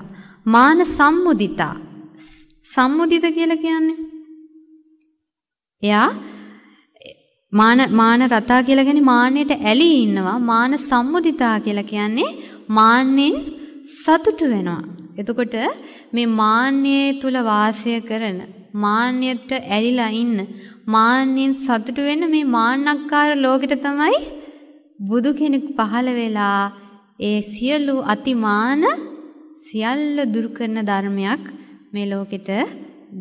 මාන සම්මුදිතා සම්මුදිත කියලා කියන්නේ එයා මාන මාන රතා කියලා කියන්නේ මාන්නයට ඇලී ඉන්නවා. මාන සම්මුදිතා කියලා කියන්නේ මාන්නෙන් සතුටු වෙනවා. එතකොට මේ මාන්නයේ තුල වාසය කරන මාන්නයට ඇලිලා ඉන්න මාන්නෙන් සතුටු වෙන මේ මාන්නක්කාර ලෝකෙට තමයි බුදු කෙනෙක් පහළ වෙලා ඒ සියලු අතිමාන සියල්ල දුරු කරන ධර්මයක් මේ ලෝකෙට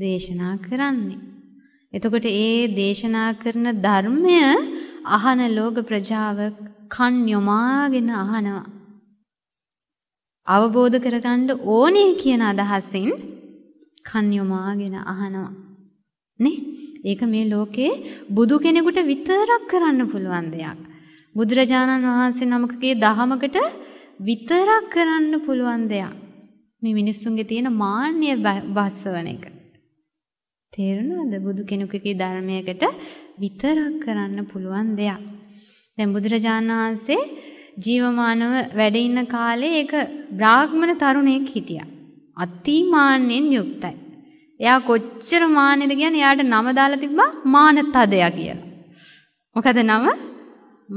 දේශනා කරන්නේ එතකොට ඒ දේශනා කරන ධර්මය අහන ලෝක ප්‍රජාව කන් යොමාගෙන අහනවා. අවබෝධ කරගන්න ඕනේ කියන අදහසින් කන් යොමාගෙන අහනවා. නේ? ඒක මේ ලෝකේ බුදු කෙනෙකුට විතරක් කරන්න පුළුවන් දෙයක්. බුදුරජාණන් වහන්සේ නමකගේ දහමකට විතරක් කරන්න පුළුවන් දෙයක්. මේ මිනිස්සුන්ගේ තියෙන මාන්නය බස්සවන එක. තේරුණාද බුදු කෙනෙකුගේ ධර්මයකට විතරක් කරන්න පුළුවන් දෙයක්. දැන් බුදුරජාණන් වහන්සේ ජීවමානව වැඩ ඉන්න කාලේ ඒක බ්‍රාහ්මණ තරුණයෙක් හිටියා. අතිමාන්නෙන් යුක්තයි. එයා කොච්චර මාන්නේද කියන්නේ එයාට නම දාලා තිබ්බා මානතදයා කියලා. මොකද නම?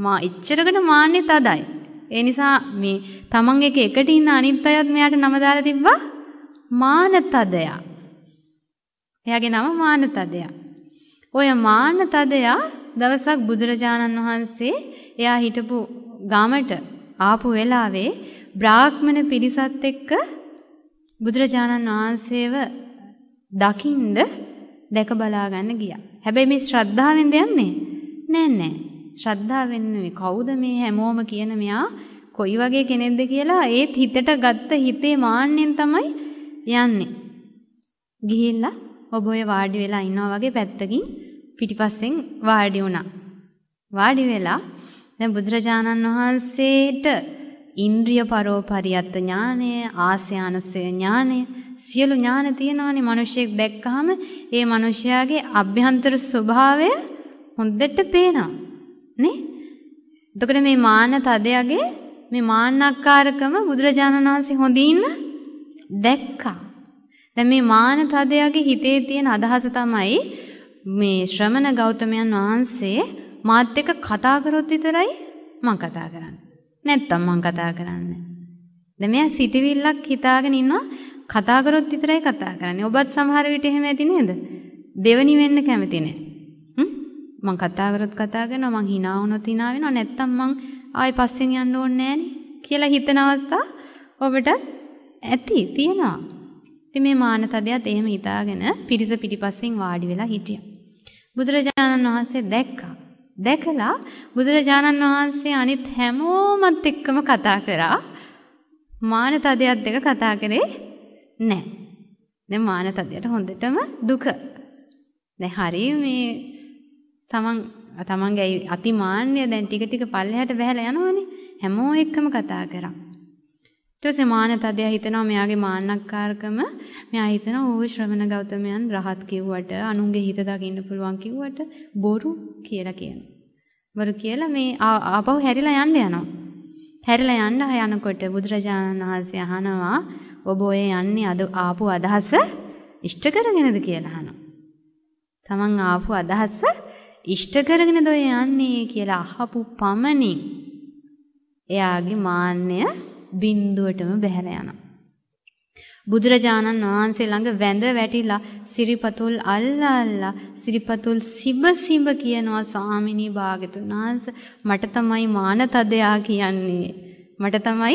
මා ඉච්චරකට මාන්නේ තදයි. ඒ නිසා මේ තමන් එක එකට ඉන්න අනිත් අයත් මෙයාට නම දාලා තිබ්බා මානතදයා. එයාගේ නම මානතදයා. ඔය මානතදයා දවසක් බුදුරජාණන් වහන්සේ එයා හිටපු ගමට ආපු වෙලාවේ බ්‍රාහ්මණ පිරිසත් එක්ක බුදුරජාණන් වහන්සේව දකින්ද දැක බලා ගන්න ගියා. හැබැයි මේ ශ්‍රද්ධාවෙන්ද යන්නේ? නෑ නෑ. ශ්‍රද්ධාවෙන් නෙවෙයි. කවුද මේ හැමෝම කියන මෙයා කොයි වගේ කෙනෙක්ද කියලා ඒත් හිතට ගත්ත හිතේ මාන්නෙන් තමයි යන්නේ. ගිහිල්ලා ඔබ ඔය වාඩි වෙලා ඉන්නවා වගේ පැත්තකින් පිටිපස්සෙන් වාඩි වුණා. වාඩි වෙලා දැන් බුදුරජාණන් වහන්සේට ඉන්ද්‍රිය පරෝපරියත් ඥානය, ආසයානුසය ඥානය සියලු ඥාන තියෙනවනේ මිනිහෙක් දැක්කහම ඒ මිනිහයාගේ අභ්‍යන්තර ස්වභාවය හොඳට පේනවා. නේ? එතකොට මේ මාන තදයගේ මේ මාන්නක්කාරකම බුදුරජාණන් වහන්සේ හොඳින් දැක්කා. දැන් මේ මාන තදයාගේ හිතේ තියෙන අදහස තමයි මේ ශ්‍රමණ ගෞතමයන් වහන්සේ මාත් එක්ක කතා කරොත් විතරයි මම කතා කරන්නේ. නැත්තම් මම කතා කරන්නේ. දැන් මෙයා සිතවිල්ලක් හිතාගෙන ඉන්නවා කතා කරොත් විතරයි කතා කරන්නේ. ඔබත් සමහර විට එහෙම ඇති නේද? දෙවනි වෙන්න කැමති නෑ. මං කතා කරොත් කතා කරනවා මං hina වුණොත් hina වෙනවා නැත්තම් මං ආයි පස්සෙන් යන්න ඕනේ නෑනේ කියලා හිතන අවස්ථා ඔබට ඇති තියෙනවා ඉතින් මේ මානතදයත් එහෙම හිතාගෙන පිරිස පිටිපස්සෙන් වාඩි වෙලා හිටියා. බුදුරජාණන් වහන්සේ දැක්කා. දැකලා බුදුරජාණන් වහන්සේ අනිත් හැමෝමත් එක්කම කතා කරා. මානතදයත් දෙක කතා කරේ නැහැ. දැන් මානතදයට හොඳටම දුක. දැන් හරිය මේ තමන් තමන්ගේ අතිමාන්‍ය දැන් ටික ටික පල්ලෙහාට බහැලා යනවනේ. හැමෝ එක්කම කතා කරා. ඊටසේ මානතදයා හිතනවා මෙයාගේ මාන්නක්කාරකම මෙයා හිතනවා ඌ ශ්‍රවණ ගෞතමයන් රහත් කිව්වට අනුන්ගේ හිත දකින්න පුළුවන් කිව්වට බොරු කියලා කියනවා. බොරු කියලා මේ ආපහු හැරිලා යන්න යනවා. හැරිලා යන්න යනකොට බුදුරජාණන් වහන්සේ අහනවා ඔබ ඔය යන්නේ අද ආපු අදහස ඉෂ්ට කරගෙනද කියලා අහනවා. තමන් ආපු අදහස ඉෂ්ට කරගෙනද ඔය යන්නේ කියලා අහපු පමණින් එයාගේ මාන්නය බින්දුවටම බැහැර යනවා. බුදුරජාණන් වහන්සේ ළඟ වැඳ වැටිලා සිරිපතුල් අල්ලා අල්ලා සිරිපතුල් සිබ සිබ කියනවා ස්වාමිනී භාගතුන් වහන්ස මට තමයි මානතදයා කියන්නේ මට තමයි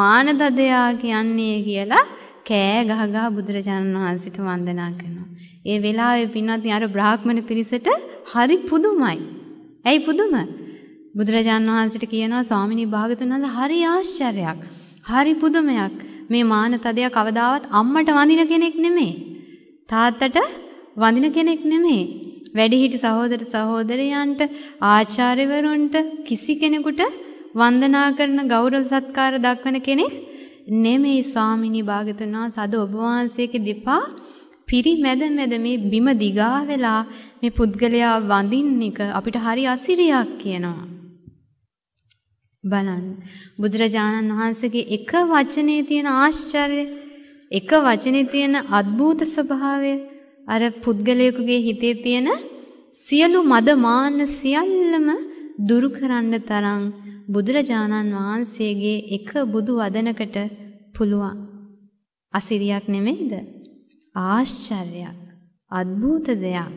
මානතදයා කියන්නේ කියලා කෑ ගහ ගහ බුදුරජාණන් වහන්සේට වන්දනා කරනවා. ඒ වෙලාවේ පින්වත්නි අර බ්‍රාහ්මණ පිරිසට හරි පුදුමයි. ඇයි පුදුම? බුදුරජාන් වහන්සේට කියනවා ස්වාමිනී භාගතුන් වහන්සේ හරි ආශ්චර්යයක්. හරි පුදුමයක්. මේ මාන තදය කවදාවත් අම්මට වඳින කෙනෙක් නෙමෙයි. තාත්තට වඳින කෙනෙක් නෙමෙයි. වැඩිහිටි සහෝදර සහෝදරයන්ට ආචාර්යවරුන්ට කිසි කෙනෙකුට වන්දනා කරන ගෞරව සත්කාර දක්වන කෙනෙක් නෙමෙයි ස්වාමිනී භාගතුන් වහන්සේ අද ඔබ වහන්සේගේ දෙපා පිරිමැද මැද මේ බිම දිගා වෙලා මේ පුද්ගලයා වඳින්න එක අපිට හරි අසිරියක් කියනවා. බලන්න. බුදුරජාණන් වහන්සේගේ එක වචනේ තියෙන ආශ්චර්ය, එක වචනේ තියෙන අద్භූත ස්වභාවය, අර පුද්ගලයෙකුගේ හිතේ තියෙන සියලු මද මාන්න සියල්ලම දුරු කරන්න තරම් බුදුරජාණන් වහන්සේගේ එක බුදු වදනකට පුළුවන්. අසිරියක් නෙමෙයිද? ආශ්චර්යයක්, අద్භූත දෙයක්.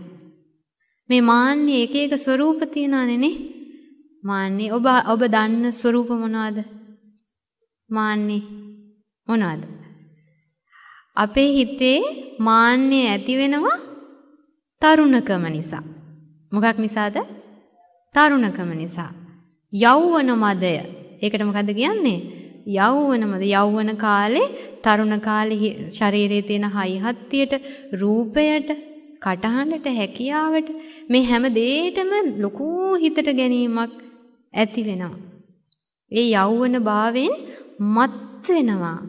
මේ මාන්නේ එක එක ස්වરૂප තියනනේ නේ. මාන්නේ ඔබ ඔබ දන්න ස්වරූප මොනවද? මාන්නේ මොනවද? අපේ හිතේ මාන්නේ ඇති වෙනවා තරුණකම නිසා. මොකක් නිසාද? තරුණකම නිසා. යෞවන මදය. ඒකට මොකද කියන්නේ? යෞවන මද යෞවන කාලේ තරුණ කාලේ ශරීරයේ තියෙන හයිහත්තියට රූපයට කටහඬට හැකියාවට මේ හැම දෙයකටම ලොකු හිතට ගැනීමක් ඇති වෙනවා. ඒ යෞවන භාවයෙන් මත් වෙනවා.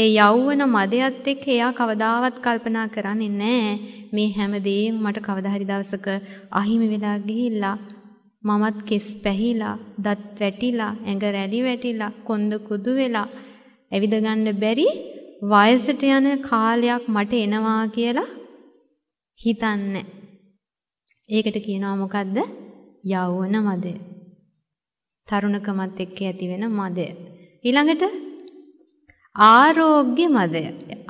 ඒ යෞවන මදයත් එක්ක එයා කවදාවත් කල්පනා කරන්නේ නැහැ. මේ හැමදේම මට කවදා හරි දවසක අහිමි වෙලා ගිහිල්ලා මමත් කෙස් පැහිලා, දත් වැටිලා, ඇඟ රැලි වැටිලා, කොන්ද කුදු වෙලා ඇවිද ගන්න බැරි වයසට යන කාලයක් මට එනවා කියලා හිතන්නේ. ඒකට කියනවා මොකද්ද? යෞවන මදය. තරුණකමත් එක්ක ඇතිවෙන මදය. ඊළඟට ආරෝග්‍ය මදය.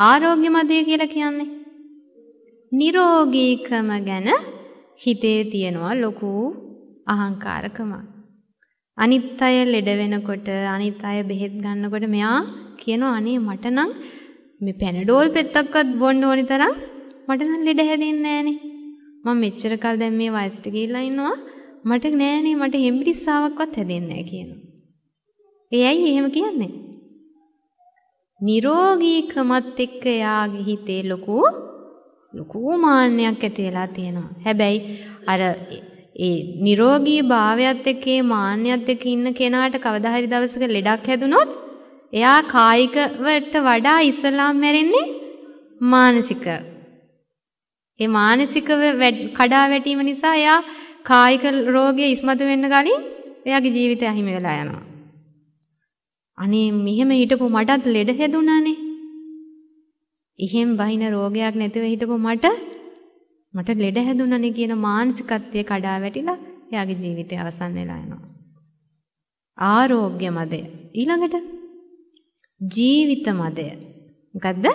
ආරෝග්‍ය මදය කියලා කියන්නේ නිරෝගීකම ගැන හිතේ තියෙනවා ලොකු අහංකාරකමක්. අනිත් අය ලෙඩ වෙනකොට අනිත් අය බෙහෙත් ගන්නකොට මෙයා කියනවා අනේ මට නම් මේ පැනඩෝල් පෙත්තක්වත් බොන්න ඕනි තරම් මට නම් ලෙඩ හැදෙන්නේ නැහනේ. මම මෙච්චර කල් දැන් මේ වයසට ගිහිල්ලා ඉන්නවා. මට නෑනේ මට හෙම්බිරිස්සාවක්වත් හැදෙන්නේ නෑ කියනවා. ඒ ඇයි එහෙම කියන්නේ? නිරෝගීකමත් එක්ක යාගේ හිතේ ලොකු ලොකු මාන්නයක් ඇති වෙලා තියෙනවා. හැබැයි අර ඒ නිරෝගී භාවයත් එක්ක ඒ මාන්නයත් එක්ක ඉන්න කෙනාට කවදා හරි දවසක ලෙඩක් හැදුනොත් එයා කායිකවට වඩා ඉස්සලාම් මැරෙන්නේ මානසික. ඒ මානසිකව කඩා වැටීම නිසා එයා කායික රෝගයේ ඉස්මතු වෙන්න කලින් එයාගේ ජීවිතය අහිමි වෙලා යනවා. අනේ මෙහෙම හිටපු මටත් ලෙඩ හැදුනානේ. එහෙම් බහින රෝගයක් නැතිව හිටපු මට මට ලෙඩ හැදුනානේ කියන මානසිකත්වයේ කඩා වැටිලා එයාගේ ජීවිතය අවසන් වෙලා යනවා. ආරෝග්‍ය මදය. ඊළඟට ජීවිත මදය. මොකද්ද?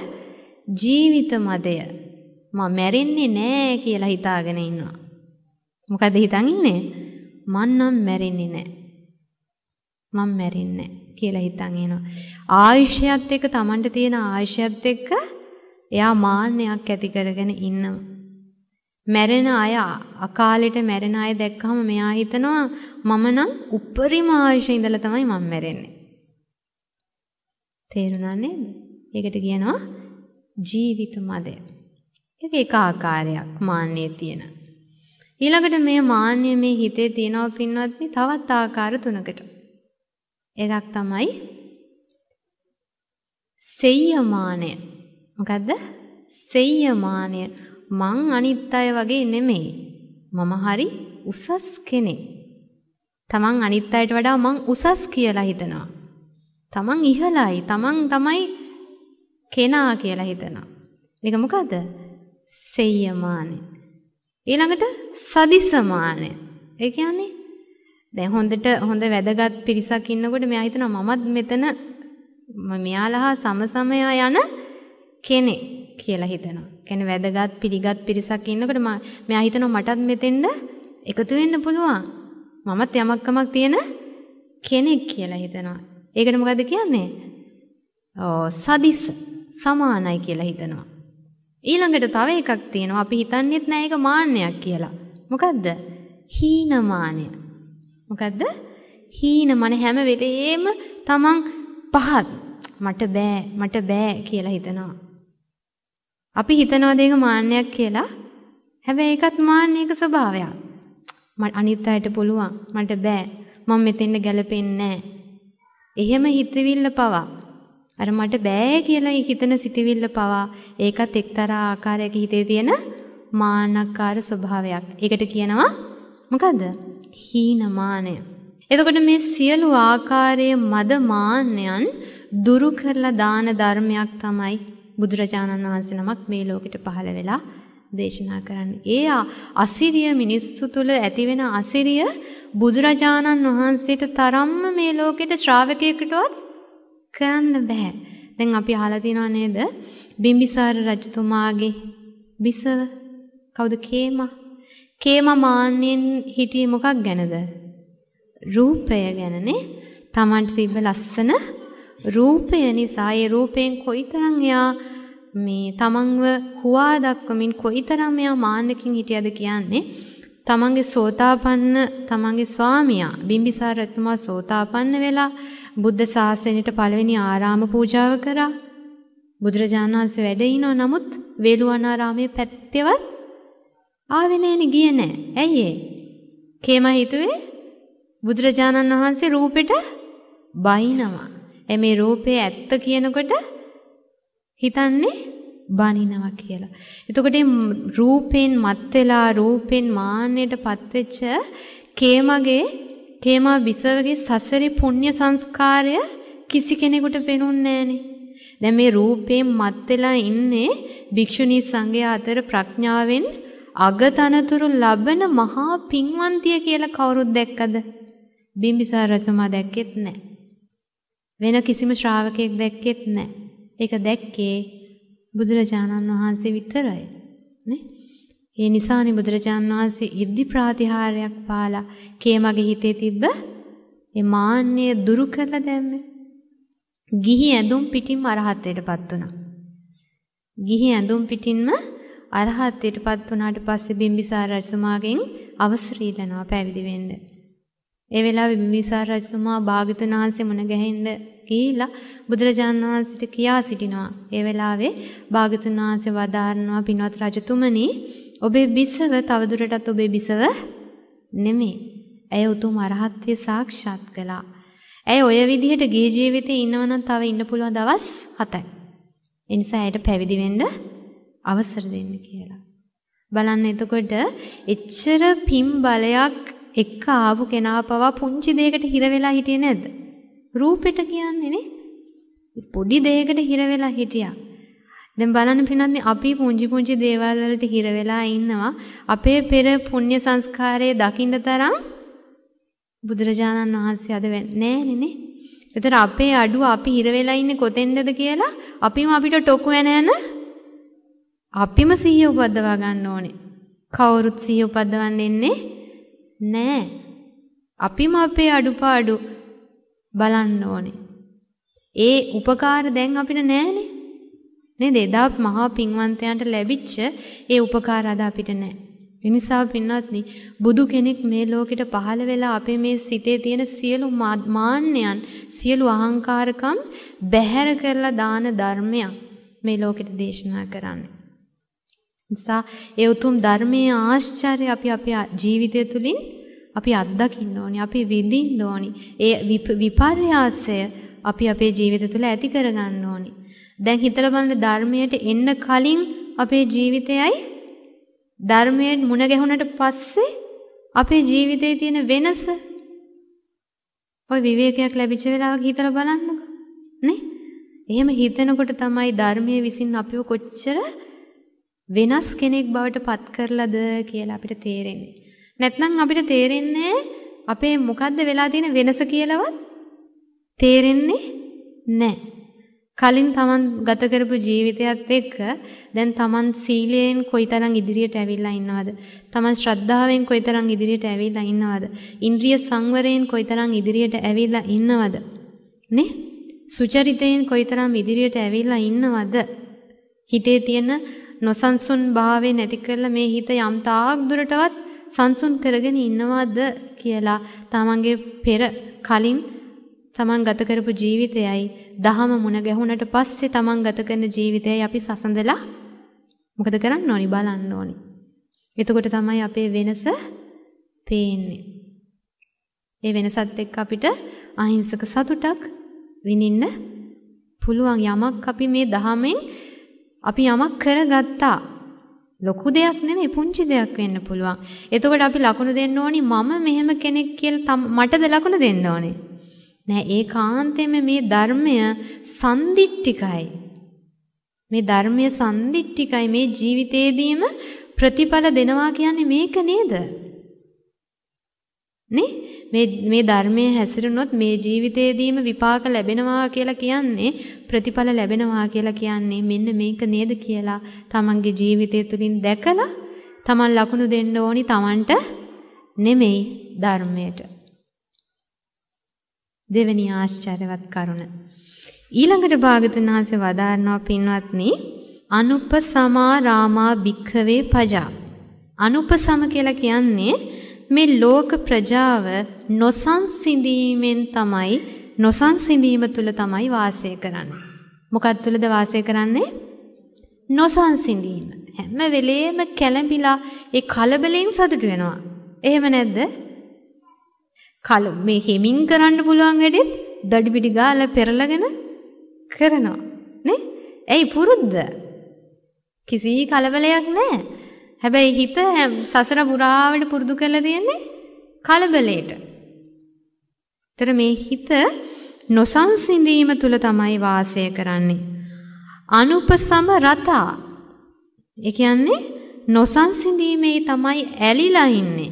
ජීවිත මදය. මම මැරෙන්නේ නෑ කියලා හිතාගෙන ඉන්නවා. මොකද හිතන් ඉන්නේ? මං නම් මැරෙන්නේ නැහැ. මං මැරෙන්නේ කියලා හිතන් එනවා. ආයුෂයත් එක්ක Tamanට තියෙන ආයුෂයත් එක්ක එයා මාන්නයක් ඇති කරගෙන ඉන්නවා. මැරෙන අය අකාලෙට මැරෙන අය දැක්කම මෙයා හිතනවා මම නම් උපරිම ආයුෂ ඉඳලා තමයි මම මැරෙන්නේ. තේරුණා නේද? ඒකට කියනවා ජීවිත මදය. ඒක එක ආකාරයක් මාන්නයේ තියෙන. ඊළඟට මේ මාන්නය මේ හිතේ තියෙනව පින්වත්නි තවත් ආකාර තුනකට. එකක් තමයි සෙය්‍යමානය. මොකද්ද? සෙය්‍යමානය. මං අනිත් අය වගේ නෙමෙයි. මම හරි උසස් කෙනෙක්. තමන් අනිත් අයට වඩා මං උසස් කියලා හිතනවා. තමන් ඉහළයි. තමන් තමයි කෙනා කියලා හිතනවා. ඒක මොකද්ද? සෙය්‍යමානය. ඊළඟට සදි සමානය. ඒ කියන්නේ දැන් හොඳට හොඳ වැදගත් පිරිසක් ඉන්නකොට මෙයා හිතනවා මමත් මෙතන මෙයාලා සමසමයා යන කෙනෙක් කියලා හිතනවා. කියන්නේ වැදගත් පිළිගත් පිරිසක් ඉන්නකොට මෙයා හිතනවා මටත් මෙතෙන්ද එකතු වෙන්න පුළුවන්. මමත් යමක්කමක් තියෙන කෙනෙක් කියලා හිතනවා. ඒකට මොකද කියන්නේ? ඔව් සදිස සමානයි කියලා හිතනවා. ඊළඟට තව එකක් තියෙනවා අපි හිතන්නේත් නෑ ඒක මාන්නයක් කියලා. මොකද්ද? හීනමානය. මොකද්ද? හීනමාන හැම වෙලේම තමන් පහත් මට බෑ මට බෑ කියලා හිතනවා. අපි හිතනවා දෙක මාන්නයක් කියලා. හැබැයි ඒකත් මාන්නයක ස්වභාවයක්. මට අනිත් අයට පුළුවන් මට බෑ මම මෙතෙන්ට ගැලපෙන්නේ නෑ. එහෙම හිතවිල්ල පවා අර මට බෑ කියලා හිතන සිතිවිල්ල පවා ඒකත් එක්තරා ආකාරයක හිතේ තියෙන මානකාර ස්වභාවයක්. ඒකට කියනවා මොකද්ද? හීනමානය. එතකොට මේ සියලු ආකාරයේ මද මාන්නයන් දුරු කරලා දාන ධර්මයක් තමයි බුදුරජාණන් වහන්සේ නමක් මේ ලෝකෙට පහළ වෙලා දේශනා කරන්න. ඒ අසිරිය මිනිස්සු තුළ ඇතිවෙන අසිරිය බුදුරජාණන් වහන්සේට තරම්ම මේ ලෝකෙට ශ්‍රාවකයකටවත් කරන්න බෑ. දැන් අපි අහලා තියෙනවා නේද? බිම්බිසාර රජතුමාගේ බිසව කවුද කේමා? කේමා මාන්නෙන් හිටියේ මොකක් ගැනද? රූපය ගැනනේ. Tamanට තිබ්බ ලස්සන රූපය නිසා ඒ රූපයෙන් කොයිතරම් එයා මේ තමන්ව හුවා දක්වමින් කොයිතරම් එයා මාන්නකින් හිටියද කියන්නේ තමන්ගේ සෝතාපන්න තමන්ගේ ස්වාමියා බිම්බිසාර රජතුමා සෝතාපන්න වෙලා බුද්ධ ශාසනයට පළවෙනි ආරාම පූජාව කරා. බුදුරජාණන් වහන්සේ වැඩ ඉනව නමුත් වේළුවනාරාමේ පැත්තේවත් ආවේ නෑනේ ගියේ නෑ. ඇයි ඒ? කේම හිතුවේ බුදුරජාණන් වහන්සේ රූපෙට බයිනවා. එ මේ රූපේ ඇත්ත කියනකොට හිතන්නේ බනිනවා කියලා. එතකොට රූපෙන් මත් වෙලා රූපෙන් මාන්නයටපත් වෙච්ච කේමගේ තේමා බිසවගේ සසරි පුණ්‍ය සංස්කාරය කිසි කෙනෙකුට පෙනුන්නේ නැහනේ. දැන් මේ රූපයෙන් මත් වෙලා ඉන්නේ භික්ෂුණී සංඝයා අතර ප්‍රඥාවෙන් අගතනතුරු ලබන මහා පින්වන්තිය කියලා කවුරුත් දැක්කද? බිම්බිසාර රජතුමා දැක්කෙත් නැහැ. වෙන කිසිම ශ්‍රාවකයෙක් දැක්කෙත් නැහැ. ඒක දැක්කේ බුදුරජාණන් වහන්සේ විතරයි. නේ? ඒ නිසානි බුදුරජාන් වහන්සේ 이르දි ප්‍රාතිහාරයක් පාලා කේ මගේ හිතේ තිබ්බ ඒ මාන්නය දුරු කරලා දැම්මේ. ගිහි ඇඳුම් පිටින්ම අරහත්ත්වයටපත් වුණා. ගිහි ඇඳුම් පිටින්ම අරහත්ත්වයටපත් වුණාට පස්සේ බිම්බිසාර රජතුමාගෙන් අවසර ඉල්ලනවා පැවිදි වෙන්න. ඒ වෙලාවේ බිම්බිසාර රජතුමා භාග්‍යතුන් වහන්සේ මුණ ගැහෙන්න ගිහිලා බුදුරජාණන් වහන්සේට කියා සිටිනවා. ඒ වෙලාවේ භාග්‍යතුන් වහන්සේ වදාරනවා පින්වත් රජතුමනි ඔබේ බිසව තවදුරටත් ඔබේ බිසව නෙමේ. ඇය උතුම් අරහත්ත්වය සාක්ෂාත් කළා. ඇය ඔය විදිහට ගිහි ජීවිතේ ඉන්නවනම් තව ඉන්න පුළුවන් දවස් 7යි. ඒ නිසා ඇයට පැවිදි වෙන්න අවසර දෙන්න කියලා. බලන්න එතකොට එච්චර පිම් බලයක් එක්ක ආපු කෙනා පවා පුංචි දෙයකට හිර වෙලා හිටියේ නැද්ද? රූපෙට කියන්නේ නේ. පොඩි දෙයකට හිර වෙලා හිටියා. දැන් බලන්න පිනත්නි අපි පුංචි පුංචි දේවල් වලට හිර වෙලා ඉන්නවා. අපේ පෙර පුණ්‍ය සංස්කාරයේ දකින්න තරම් බුදුරජාණන් වහන්සේ අද වෙන්නේ නෑනේ. ඒතර අපේ අඩුව අපි හිර වෙලා ඉන්නේ කොතෙන්ද කියලා අපිම අපිට ටොකු වෙන යන අපිම සිහිය උපද්දවා ගන්න ඕනේ. කවුරුත් සිහිය උපද්දවන්න එන්නේ නෑ. අපිම අපේ අඩුපාඩු බලන්න ඕනේ. ඒ උපකාර දැන් අපිට නෑනේ. නේද? එදා මහා පින්වන්තයන්ට ලැබිච්ච ඒ උපකාර අද අපිට නැහැ. එනිසා පින්වත්නි බුදු කෙනෙක් මේ ලෝකෙට පහළ වෙලා අපේ මේ සිතේ තියෙන සියලු මාන්නයන් සියලු අහංකාරකම් බැහැර කරලා දාන ධර්මයක් මේ ලෝකෙට දේශනා කරන්නේ. නිසා ඒ උතුම් ධර්මයේ ආශ්චර්ය අපි අපේ ජීවිතය තුළින් අපි අත්දකින්න ඕනි, අපි විඳින්න ඕනි. ඒ විපර්යාසය අපි අපේ ජීවිත තුළ ඇති කරගන්න ඕනි. දැන් හිතලා බලන්න ධර්මයට එන්න කලින් අපේ ජීවිතයයි ධර්මයෙන් මුණ ගැහුණට පස්සේ අපේ ජීවිතේ තියෙන වෙනස ඔය විවේකයක් ලැබිච්ච වෙලාවක හිතලා බලන්නකෝ නේ එහෙම හිතනකොට තමයි ධර්මයේ විසින් අපිව කොච්චර වෙනස් කෙනෙක් බවට පත් කරලාද කියලා අපිට තේරෙන්නේ නැත්නම් අපිට තේරෙන්නේ අපේ මොකද්ද වෙලා තියෙන වෙනස කියලාවත් තේරෙන්නේ නැහැ කලින් තමන් ගත කරපු ජීවිතයත් එක්ක දැන් තමන් සීලයෙන් කොයිතරම් ඉදිරියට ඇවිල්ලා ඉන්නවද? තමන් ශ්‍රද්ධාවෙන් කොයිතරම් ඉදිරියට ඇවිල්ලා ඉන්නවද? ඉන්ද්‍රිය සංවරයෙන් කොයිතරම් ඉදිරියට ඇවිල්ලා ඉන්නවද? නේ? සුචරිතයෙන් කොයිතරම් ඉදිරියට ඇවිල්ලා ඉන්නවද? හිතේ තියෙන නොසන්සුන් භාවය නැති කරලා මේ හිත යම් තාක් දුරටවත් සංසුන් කරගෙන ඉන්නවද කියලා තමන්ගේ පෙර කලින් තමන් ගත කරපු ජීවිතයයි දහම මුණ ගැහුණට පස්සේ තමන් ගත කරන ජීවිතයයි අපි සසඳලා මොකද කරන්න ඕනි බලන්න ඕනි. එතකොට තමයි අපේ වෙනස පේන්නේ. ඒ වෙනසත් එක්ක අපිට අහිංසක සතුටක් විඳින්න පුළුවන් යමක් අපි මේ දහමෙන් අපි යමක් කරගත්තා. ලොකු දෙයක් නෙමෙයි පුංචි දෙයක් වෙන්න පුළුවන්. එතකොට අපි ලකුණු දෙන්න ඕනි මම මෙහෙම කෙනෙක් කියලා මටද ලකුණු දෙන්න ඕනේ. නෑ ඒ කාන්තෙම මේ ධර්මය සන්දිට්ටිකයි. මේ ධර්මය සන්දිට්ටිකයි මේ ජීවිතේදීම ප්‍රතිඵල දෙනවා කියන්නේ මේක නේද? නේ? මේ මේ ධර්මයේ හැසිරුණොත් මේ ජීවිතේදීම විපාක ලැබෙනවා කියලා කියන්නේ ප්‍රතිඵල ලැබෙනවා කියලා කියන්නේ මෙන්න මේක නේද කියලා තමන්ගේ ජීවිතය තුළින් දැකලා තමන් ලකුණු දෙන්න ඕනි තමන්ට නෙමෙයි ධර්මයට. දෙවැනි ආශ්චර්යවත් කරුණ. ඊළඟට භාගතුන් වහන්සේ වදාරනවා පින්වත්නි අනුපසමා රාමා භික්ඛවේ පජා. අනුපසම කියලා කියන්නේ මේ ලෝක ප්‍රජාව නොසන්සිඳීමෙන් තමයි නොසන්සිඳීම තුල තමයි වාසය කරන්නේ. මොකක් තුලද වාසය කරන්නේ? නොසන්සිඳීම. හැම වෙලේම කැළඹිලා ඒ කලබලෙන් සතුටු වෙනවා. එහෙම නැද්ද? කලු මේ හිමින් කරන්න පුළුවන් වැඩෙත් දඩිපිටි ගාලා පෙරලගෙන කරනවා නේ? ඇයි පුරුද්ද? කිසි කලබලයක් නැහැ. හැබැයි හිත සසර පුරාවට පුරුදු කරලා තියෙන්නේ කලබලයට. ඒතර මේ හිත නොසන්සිඳීම තුල තමයි වාසය කරන්නේ. අනුපසම රතා. ඒ කියන්නේ නොසන්සිඳීමේ තමයි ඇලිලා ඉන්නේ.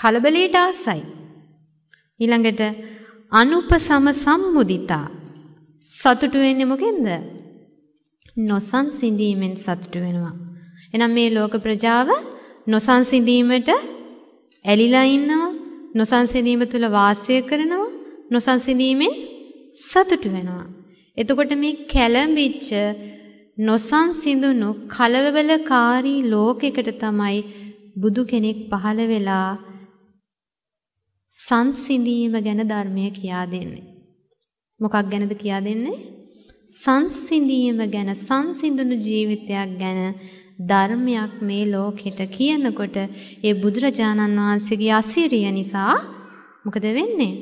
කලබලයට ආසයි. ඊළඟට අනුපසම සම්මුදිතා සතුටු වෙන්නේ මොකෙන්ද? නොසන්සිඳීමෙන් සතුටු වෙනවා. එහෙනම් මේ ලෝක ප්‍රජාව නොසන්සිඳීමට ඇලිලා ඉන්නවා. නොසන්සිඳීම තුල වාසය කරනවා. නොසන්සිඳීමෙන් සතුටු වෙනවා. එතකොට මේ කැළඹිච්ච නොසන්සිඳුණු කලබලකාරී ලෝකයකට තමයි බුදු කෙනෙක් පහළ වෙලා සංසිඳීම ගැන ධර්මය කියා දෙන්නේ. මොකක් ගැනද කියා දෙන්නේ? සංසිඳීම ගැන සංසිඳුණු ජීවිතයක් ගැන ධර්මයක් මේ ලෝකෙට කියනකොට ඒ බුදුරජාණන් වහන්සේගේ අසිරිය නිසා මොකද වෙන්නේ?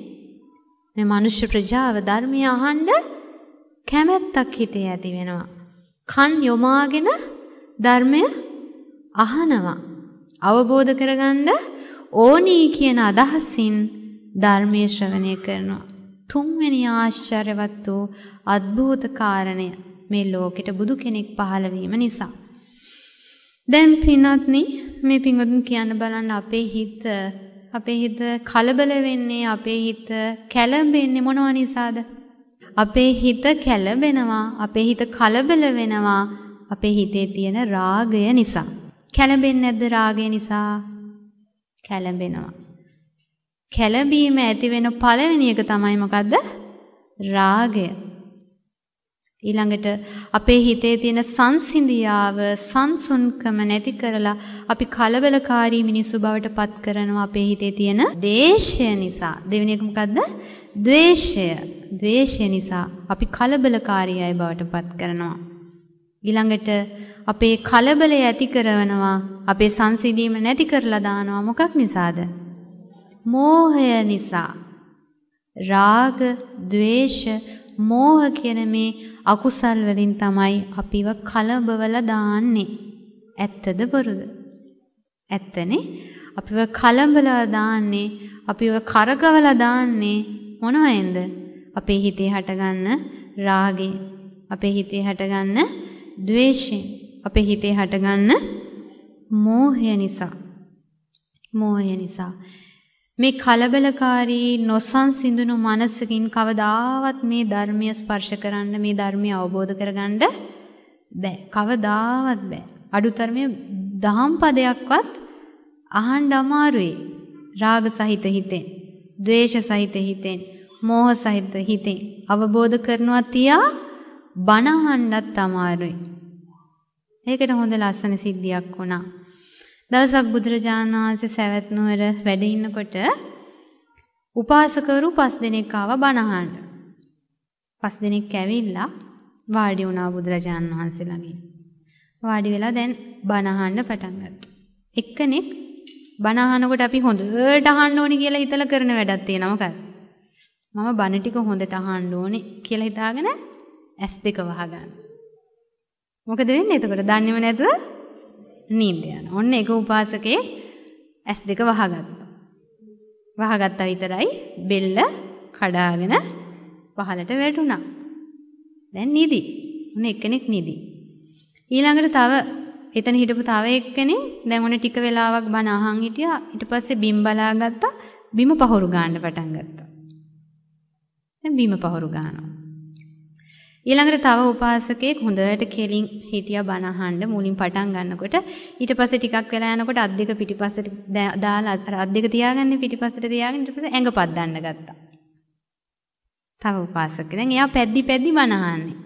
මේ මනුෂ්‍ය ප්‍රජාව ධර්මය අහන්න කැමැත්තක් හිතේ ඇති වෙනවා. කන් යොමාගෙන ධර්මය අහනවා. අවබෝධ කරගන්න ඕනී කියන අදහසින් ධර්මයේ ශ්‍රවණය කරනවා. තුන්වෙනි ආශ්චර්යවත් වූ අద్භූත කාරණය මේ ලෝකෙට බුදු කෙනෙක් පහළ වීම නිසා. දැන් පින්වත්නි මේ පින්වතුන් කියන්න බලන්න අපේ හිත අපේ හිත කලබල වෙන්නේ අපේ හිත කැළඹෙන්නේ මොනවා නිසාද? අපේ හිත කැළඹෙනවා අපේ හිත කලබල වෙනවා අපේ හිතේ තියෙන රාගය නිසා. කැළඹෙන්නේ නැද්ද රාගය නිසා? කැළඹෙනවා. කැළඹීම ඇති වෙන පළවෙනි එක තමයි මොකද්ද? රාගය. ඊළඟට අපේ හිතේ තියෙන සංසිඳියාව සංසුන්කම නැති කරලා අපි කලබලකාරී මිනිස්සු බවට පත් කරනවා අපේ හිතේ තියෙන දේශය නිසා. දෙවෙනි එක මොකද්ද? ද්වේෂය. ද්වේෂය නිසා අපි කලබලකාරී අය බවට පත් කරනවා. ඊළඟට අපේ කලබලය ඇති කරනවා අපේ සංසිඳීම නැති කරලා දානවා මොකක් නිසාද? මෝහය නිසා. රාග, ద్వේෂ, මෝහ කියන මේ අකුසල් වලින් තමයි අපිව කලබවලා දාන්නේ. ඇත්තද බොරුද? ඇත්තනේ. අපිව කලබලලා දාන්නේ, අපිව කරකවලා දාන්නේ මොනවෙන්ද? අපේ හිතේ හටගන්න රාගේ අපේ හිතේ හටගන්න ද්වේෂයෙන් අපේ හිතේ හටගන්න මෝහය නිසා මෝහය නිසා මේ කලබලකාරී නොසන්සිඳුණු මනසකින් කවදාවත් මේ ධර්මය ස්පර්ශ කරන්න මේ ධර්මය අවබෝධ කරගන්න බෑ කවදාවත් බෑ අඩුතරමේ දහම් පදයක්වත් අහන්න අමාරුයි රාග සහිත හිතෙන් ද්වේෂ සහිත හිතෙන් මෝහ සහිත හිතෙන් අවබෝධ කරනවා තියා බණ අහන්නත් අමාරුයි. ඒකට හොඳ ලස්සන සිද්ධියක් වුණා. දවසක් බුදුරජාණන් වහන්සේ සැවැත් නුවර වැඩ ඉන්නකොට උපාසකවරු පස් දෙනෙක් ආවා බණ අහන්න. පස් දෙනෙක් ඇවිල්ලා වාඩි වුණා බුදුරජාණන් වහන්සේ ළඟින්. වාඩි වෙලා දැන් බණ අහන්න පටන් ගත්තා. එක්කෙනෙක් බණ අහනකොට අපි හොඳට අහන්න ඕනේ කියලා හිතලා කරන වැඩක් තියෙනවා මොකක්ද? මම බණ ටික හොඳට අහන්න ඕනේ කියලා හිතාගෙන ඇස් දෙක වහගන්න. මොකද වෙන්නේ එතකොට? දන්නේම නැතුව නිින්ද යනවා. ඔන්න ඒක උපාසකේ ඇස් දෙක වහගත්තා. වහගත්තා විතරයි බෙල්ල කඩාගෙන පහලට වැටුණා. දැන් නිදි. ඔන්න එක්කෙනෙක් නිදි. ඊළඟට තව එතන හිටපු තව එක්කෙනෙක් දැන් ඔන්න ටික වෙලාවක් බණ අහන් හිටියා. ඊට පස්සේ බිම් බලාගත්තා. බිම පහුරු ගන්න පටන් ගත්තා. දැන් බිම පහුරු ගන්නවා. ඊළඟට තව උපාසකයෙක් හොඳට කෙලින් හිටියා බණ අහන්න මුලින් පටන් ගන්නකොට ඊට පස්සේ ටිකක් වෙලා යනකොට අත් දෙක පිටිපස්සට දාලා අර අත් දෙක තියාගන්නේ පිටිපස්සට තියාගෙන ඊට පස්සේ ඇඟ පද්දන්න ගත්තා. තව උපාසකයෙක්. දැන් එයා පැද්දි පැද්දි බණ අහන්නේ.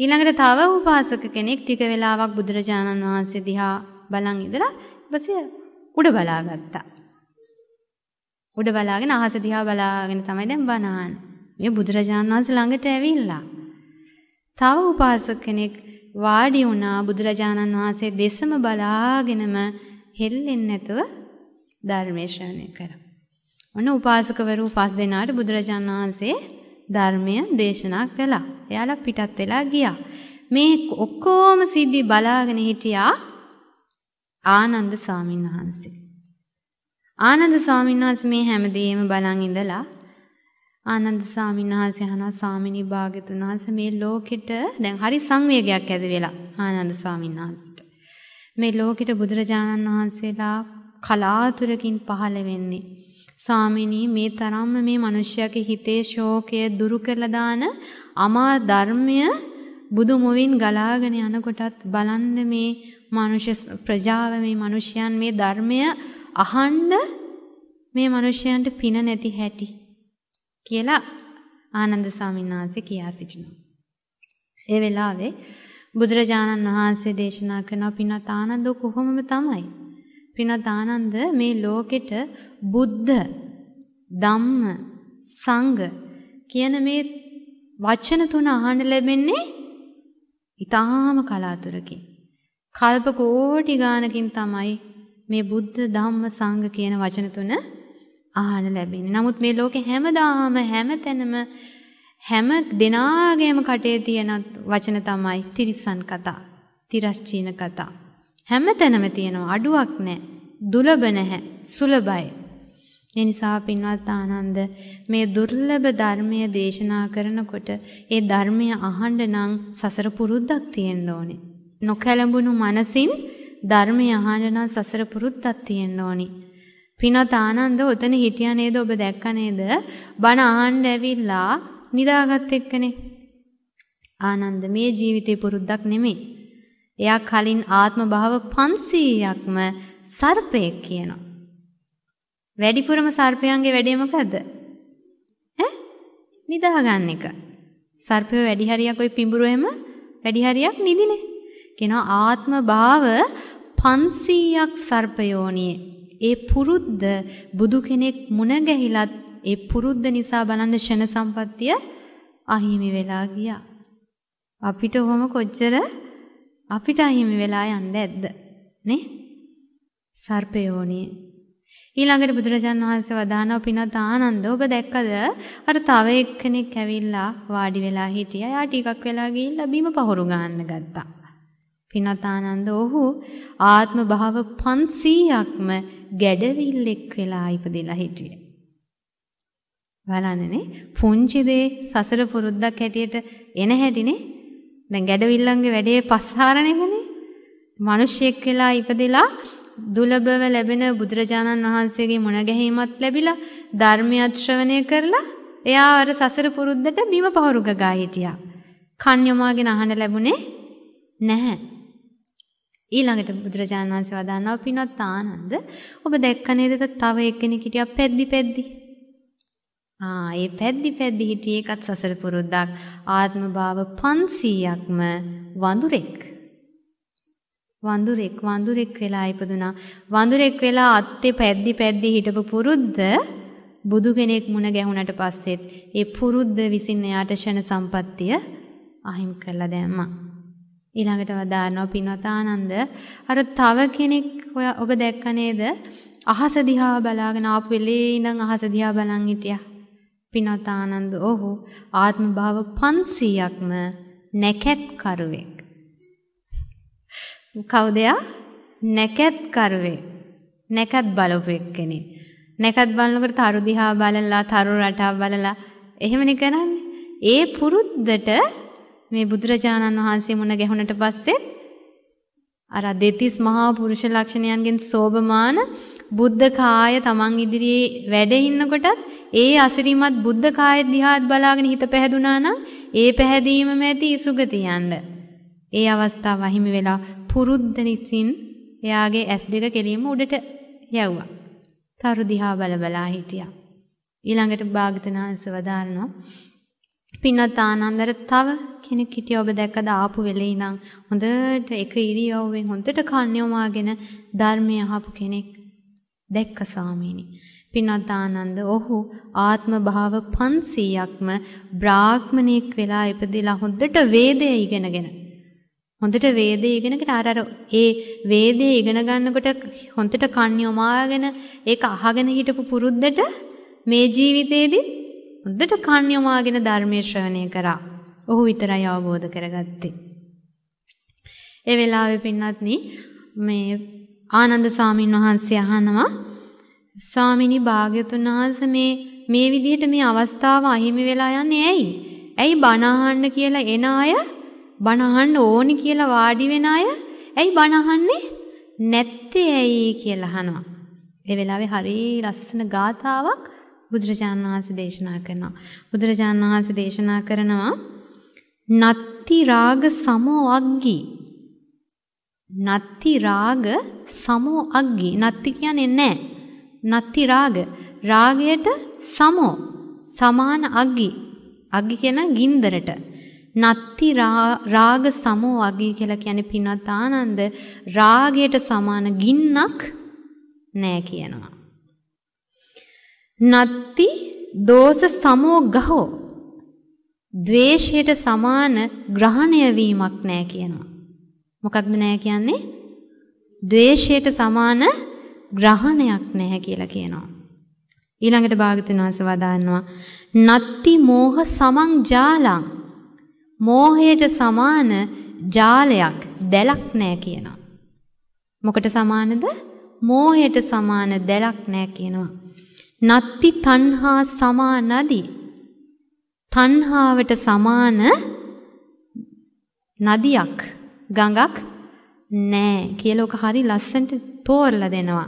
ඊළඟට තව උපාසක කෙනෙක් ටික වෙලාවක් බුදුරජාණන් වහන්සේ දිහා බලන් ඉඳලා ඊපස්සේ උඩ බලාගත්තා. උඩ බලාගෙන අහස දිහා බලාගෙන තමයි දැන් බණාන. මේ බුදුරජාණන් වහන්සේ ළඟට ඇවිල්ලා තව උපාසක කෙනෙක් වාඩි වුණා බුදුරජාණන් වහන්සේ දෙසම බලාගෙනම හෙල්ලෙන්නේ නැතුව ධර්මයේ ශ්‍රවණය කරා. ඔන්න උපාසකවරු පස් දෙනාට බුදුරජාණන් වහන්සේ ධර්මය දේශනා කළා. එයාලා පිටත් වෙලා ගියා. මේ ඔක්කොම සිද්ධි බලාගෙන හිටියා ආනන්ද ස්වාමීන් වහන්සේ. ආනන්ද ස්වාමීන් වහන්සේ මේ හැමදේම බලන් ඉඳලා ආනන්ද ස්වාමීන් වහන්සේ අහනවා ස්වාමිනී භාග්‍යතුන් වහන්සේ මේ ලෝකෙට දැන් හරි සංවේගයක් ඇති වෙලා ආනන්ද ස්වාමීන් වහන්සේට මේ ලෝකෙට බුදුරජාණන් වහන්සේලා කලාතුරකින් පහළ වෙන්නේ ස්වාමිනී මේ තරම්ම මේ මිනිස්යාගේ හිතේ ශෝකය දුරු කරලා දාන අමා ධර්මය බුදු මුවින් ගලාගෙන යනකොටත් බලන්න මේ මනුෂ්‍ය ප්‍රජාව මේ මිනිස්යන් මේ ධර්මය අහන්න මේ මිනිස්යන්ට පින නැති හැටි කියලා ආනන්ද ස්වාමීන් වහන්සේ කියා සිටිනවා. ඒ වෙලාවේ බුදුරජාණන් වහන්සේ දේශනා කරන පිනත් ආනන්ද කොහොමම තමයි. පිනත් ආනන්ද මේ ලෝකෙට බුද්ධ ධම්ම සංඝ කියන මේ වචන තුන අහන්න ලැබෙන්නේ ඊටාම කලාතුරකින්. කල්ප කෝටි ගානකින් තමයි මේ බුද්ධ ධම්ම සංඝ කියන වචන තුන අහන්න ලැබෙන්නේ. නමුත් මේ ලෝකේ හැමදාම හැමතැනම හැම දෙනාගේම කටේ තියෙන වචන තමයි තිරිසන් කතා, තිරස්චීන කතා. හැමතැනම තියෙනවා අඩුවක් නැහැ. දුලබ නැහැ. සුලබයි. ඒ නිසා පින්වත් ආනන්ද මේ දුර්ලභ ධර්මය දේශනා කරනකොට ඒ ධර්මය අහන්න නම් සසර පුරුද්දක් තියෙන්න ඕනේ. නොකැලඹුණු මනසින් ධර්මය අහන්න නම් සසර පුරුද්දක් තියෙන්න ඕනේ. පිනොත් ආනන්ද ඔතන හිටියා නේද ඔබ දැක්ක නේද? බණ අහන්න ඇවිල්ලා නිදාගත් එක්කනේ. ආනන්ද මේ ජීවිතේ පුරුද්දක් නෙමෙයි. එයා කලින් ආත්ම භාව 500ක්ම සර්පයෙක් කියනවා. වැඩිපුරම සර්පයන්ගේ වැඩේ මොකද්ද? ඈ? නිදාගන්න එක. සර්පය වැඩි හරියක් ওই පිඹුරු එහෙම වැඩි හරියක් නිදිනේ. කියනවා ආත්ම භාව 500ක් සර්පයෝනියේ ඒ පුරුද්ද බුදු කෙනෙක් මුණ ගැහිලත් ඒ පුරුද්ද නිසා බලන්න ෂණ සම්පත්තිය අහිමි වෙලා ගියා. අපිට ඔහොම කොච්චර අපිට අහිමි වෙලා යන්න ඇද්ද? නේ? සර්පයෝනි. ඊළඟට බුදුරජාන් වහන්සේ වදානව පිනත් ආනන්ද ඔබ දැක්කද අර තව එක්කෙනෙක් ඇවිල්ලා වාඩි වෙලා හිටියා. එයා ටිකක් වෙලා ගිහිල්ලා බීම පහුරු ගන්න ගත්තා. පිනතානන්ද ඔහු ආත්ම භාව 500ක්ම ගැඩවිල්ලෙක් වෙලා ඉපදිලා හිටියේ. බලන්නනේ පුංචි දේ සසර පුරුද්දක් හැටියට එන හැටිනේ. දැන් ගැඩවිල්ලන්ගේ වැඩේ පස්සාරණෙමනේ. මිනිස්සෙක් වෙලා ඉපදිලා දුලබව ලැබෙන බුදුරජාණන් වහන්සේගේ මුණ ගැහිමත් ලැබිලා ධර්මයත් ශ්‍රවණය කරලා එයා අර සසර පුරුද්දට බිම පහරුග ගා හිටියා. කන් යොමාගෙන අහන්න ලැබුණේ නැහැ. ඊළඟට බුදුරජාණන් වහන්සේ වදාන්නා පින්වත් ආනන්ද ඔබ දැක්ක නේද තව එක්කෙනෙක් හිටියා පැද්දි පැද්දි ආ ඒ පැද්දි පැද්දි හිටියේ එකත් සසර පුරුද්දක් ආත්ම භාව 500ක්ම වඳුරෙක් වඳුරෙක් වඳුරෙක් වෙලා ඉපදුනා වඳුරෙක් වෙලා අත්තේ පැද්දි පැද්දි හිටපු පුරුද්ද බුදු කෙනෙක් මුණ ගැහුණට පස්සෙත් ඒ පුරුද්ද විසින් එයාට ෂණ සම්පත්තිය අහිමි කරලා දැම්මා ඊළඟට වදාරනවා පින්වත් ආනන්ද අර තව කෙනෙක් ඔබ දැක්ක නේද අහස දිහා බලාගෙන ආපු වෙලේ ඉඳන් අහස දිහා බලන් හිටියා පින්වත් ආනන්ද ඔහු ආත්ම භාව 500ක්ම නැකත් කරුවෙක් කවුද නැකත් කරුවේ නැකත් බලපු එක්කෙනෙක් නැකත් බලනකොට තරු දිහා බලලා තරු රටා බලලා එහෙමනේ කරන්නේ ඒ පුරුද්දට මේ බුදුරජාණන් වහන්සේ මුණ ගැහුණට පස්සේ අර දෙතිස් මහා පුරුෂ ලක්ෂණයන්ගෙන් සෝබමාන බුද්ධ කාය තමන් ඉදිරියේ වැඩ ඉන්නකොටත් ඒ අසිරිමත් බුද්ධ කාය දිහාත් බලාගෙන හිත පැහැදුනා නම් ඒ පැහැදීමම ඇති සුගතියන්ද ඒ අවස්ථාව අහිමි වෙලා පුරුද්ද නිසින් එයාගේ ඇස් දෙක කෙලින්ම උඩට යවුවා. තරු දිහා බල බලා හිටියා. ඊළඟට භාග්‍යතුන් වහන්සේ වදාරනවා පින්වත් ආනන්දර තව කෙනෙක් හිටිය ඔබ දැකද ආපු වෙලේ ඉඳන් හොඳට එක ඉරියව්වෙන් හොඳට කන් යොමාගෙන ධර්මය අහපු කෙනෙක් දැක්ක ස්වාමීනි. පින්වත් ආනන්ද ඔහු ආත්ම භාව 500ක්ම බ්‍රාහ්මණෙක් වෙලා ඉපදිලා හොඳට වේදය ඉගෙනගෙන හොඳට වේදේ ඉගෙනකට අර අර ඒ වේදේ ඉගෙන ගන්නකොට හොඳට කන් යොමාගෙන ඒක අහගෙන හිටපු පුරුද්දට මේ ජීවිතේදී හොඳට කන් යොමාගෙන ධර්මයේ ශ්‍රවණය කරා. ඔහු විතරයි අවබෝධ කරගත්තේ. ඒ වෙලාවේ පින්වත්නි මේ ආනන්ද සාමින් වහන්සේ අහනවා ස්වාමිනි භාග්‍යතුන් වහන්සේ මේ මේ විදිහට මේ අවස්ථාව අහිමි වෙලා යන්නේ ඇයි? ඇයි බණ අහන්න කියලා එන අය බණ අහන්න ඕනි කියලා වාඩි වෙන අය ඇයි බණ අහන්නේ නැත්තේ ඇයි කියලා අහනවා. ඒ වෙලාවේ හරි ලස්සන ගාතාවක් බුදුරජාණන් වහන්සේ දේශනා කරනවා. බුදුරජාණන් වහන්සේ දේශනා කරනවා නත්ති රාග සමෝ අග්ගි. නත්ති රාග සමෝ අග්ගි. නත්ති කියන්නේ නැහැ. නත්ති රාග. රාගයට සමෝ සමාන අග්ගි. අග්ගි කියන ගින්දරට. නත්ති රාග සමෝ අග්ගි කියලා කියන්නේ පිනත් ආනන්ද රාගයට සමාන ගින්නක් නැහැ කියනවා. නත්ති දෝෂ සමෝ ගහෝ ද්වේෂයට සමාන ග්‍රහණය වීමක් නැහැ කියනවා. මොකක්ද නැහැ කියන්නේ? ද්වේෂයට සමාන ග්‍රහණයක් නැහැ කියලා කියනවා. ඊළඟට භාගතුන් වහන්සේ වදාන්නවා නත්ති මෝහ සමං ජාලං මෝහයට සමාන ජාලයක් දැලක් නැහැ කියනවා. මොකට සමානද? මෝහයට සමාන දැලක් නැහැ කියනවා. නත්ති තණ්හා සමානදි තණ්හාවට සමාන නදියක් ගඟක් නෑ කියලා ඔක හරි ලස්සනට තෝරලා දෙනවා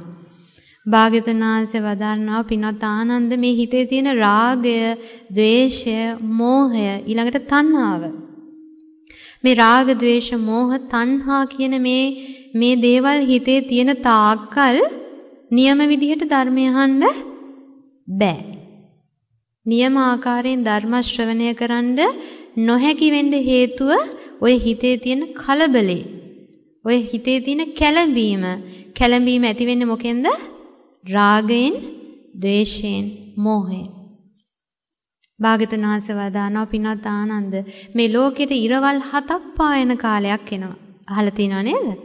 භාග්‍යතුන් වහන්සේ වදාරනවා පිනවත් ආනන්ද මේ හිතේ තියෙන රාගය, ద్వේෂය, මෝහය ඊළඟට තණ්හාව මේ රාග, ద్వේෂ, මෝහ, තණ්හා කියන මේ මේ දේවල් හිතේ තියෙන තාක්කල් නියම විදිහට ධර්මය අහන්න බෑ. නියම ආකාරයෙන් ධර්ම ශ්‍රවණය කරන්න නොහැකි වෙන්න හේතුව ඔය හිතේ තියෙන කලබලේ. ඔය හිතේ තියෙන කැළඹීම. කැළඹීම ඇති වෙන්නේ මොකෙන්ද? රාගයෙන්, ද්වේෂයෙන්, මෝහයෙන්. භාගතුන් වහන්සේ වදානවා පිනත් ආනන්ද මේ ලෝකෙට ඉරවල් හතක් පායන කාලයක් එනවා. අහලා තියෙනව නේද?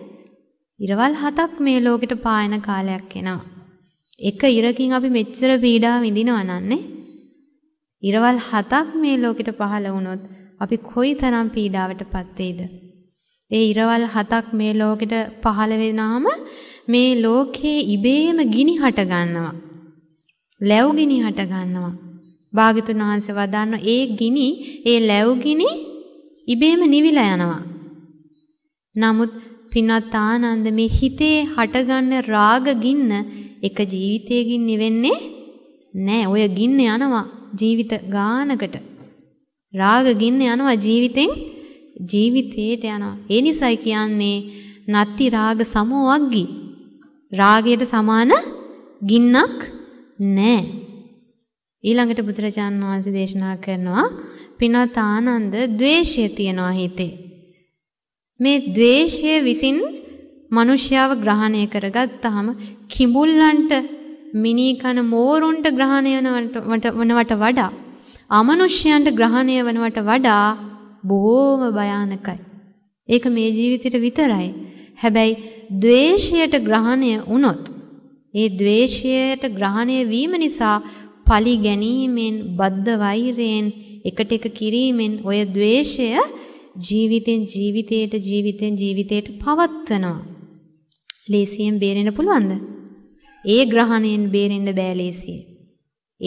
ඉරවල් හතක් මේ ලෝකෙට පායන කාලයක් එනවා. එක ඉරකින් අපි මෙච්චර පීඩා විඳිනවා නන්නේ. ඉරවල් හතක් මේ ලෝකෙට පහළ වුණොත් අපි කොයි තරම් පීඩාවටපත් වෙයිද? ඒ ඉරවල් හතක් මේ ලෝකෙට පහළ වෙනාම මේ ලෝකේ ඉබේම ගිනි හට ගන්නවා. ලැබ් ගිනි හට ගන්නවා. භාගතුන් වහන්සේ වදාන්න ඒ ගිනි ඒ ලැබ් ගිනි ඉබේම නිවිලා යනවා. නමුත් පින්වත් ආනන්ද මේ හිතේ හටගන්න රාග ගින්න එක ජීවිතයකින් නිවෙන්නේ නෑ. ඔය ගින්න යනවා ජීවිත ගානකට. රාග ගින්න යනවා ජීවිතෙන් ජීවිතේට යනවා. ඒ නිසයි කියන්නේ නත්ති රාග සමෝවග්ගි. රාගයට සමාන ගින්නක් නෑ. ඊළඟට බුදුරජාණන් වහන්සේ දේශනා කරනවා පිනත් ආනන්ද ද්වේෂය තියනවා හිතේ. මේ ද්වේෂය විසින් මිනිස්යාව ග්‍රහණය කරගත්තාම කිඹුල්ලන්ට මිනීකන මෝරුන්ට ග්‍රහණය වනවට වඩා අමනුෂ්‍යයන්ට ග්‍රහණය වනවට වඩා බොහෝම භයානකයි. ඒක මේ ජීවිතයට විතරයි. හැබැයි ද්වේෂයට ග්‍රහණය වුණොත් ඒ ද්වේෂයට ග්‍රහණය වීම නිසා පලි ගැනීමෙන් බද්ධ වෛරයෙන් එකට එක කිරීමෙන් ඔය ද්වේෂය ජීවිතෙන් ජීවිතයට ජීවිතෙන් ජීවිතයට පවත්වනවා. ලේසියෙන් බේරෙන්න පුළුවන්ද? ඒ ග්‍රහණයෙන් බේරෙන්න බෑ ලේසියෙන්.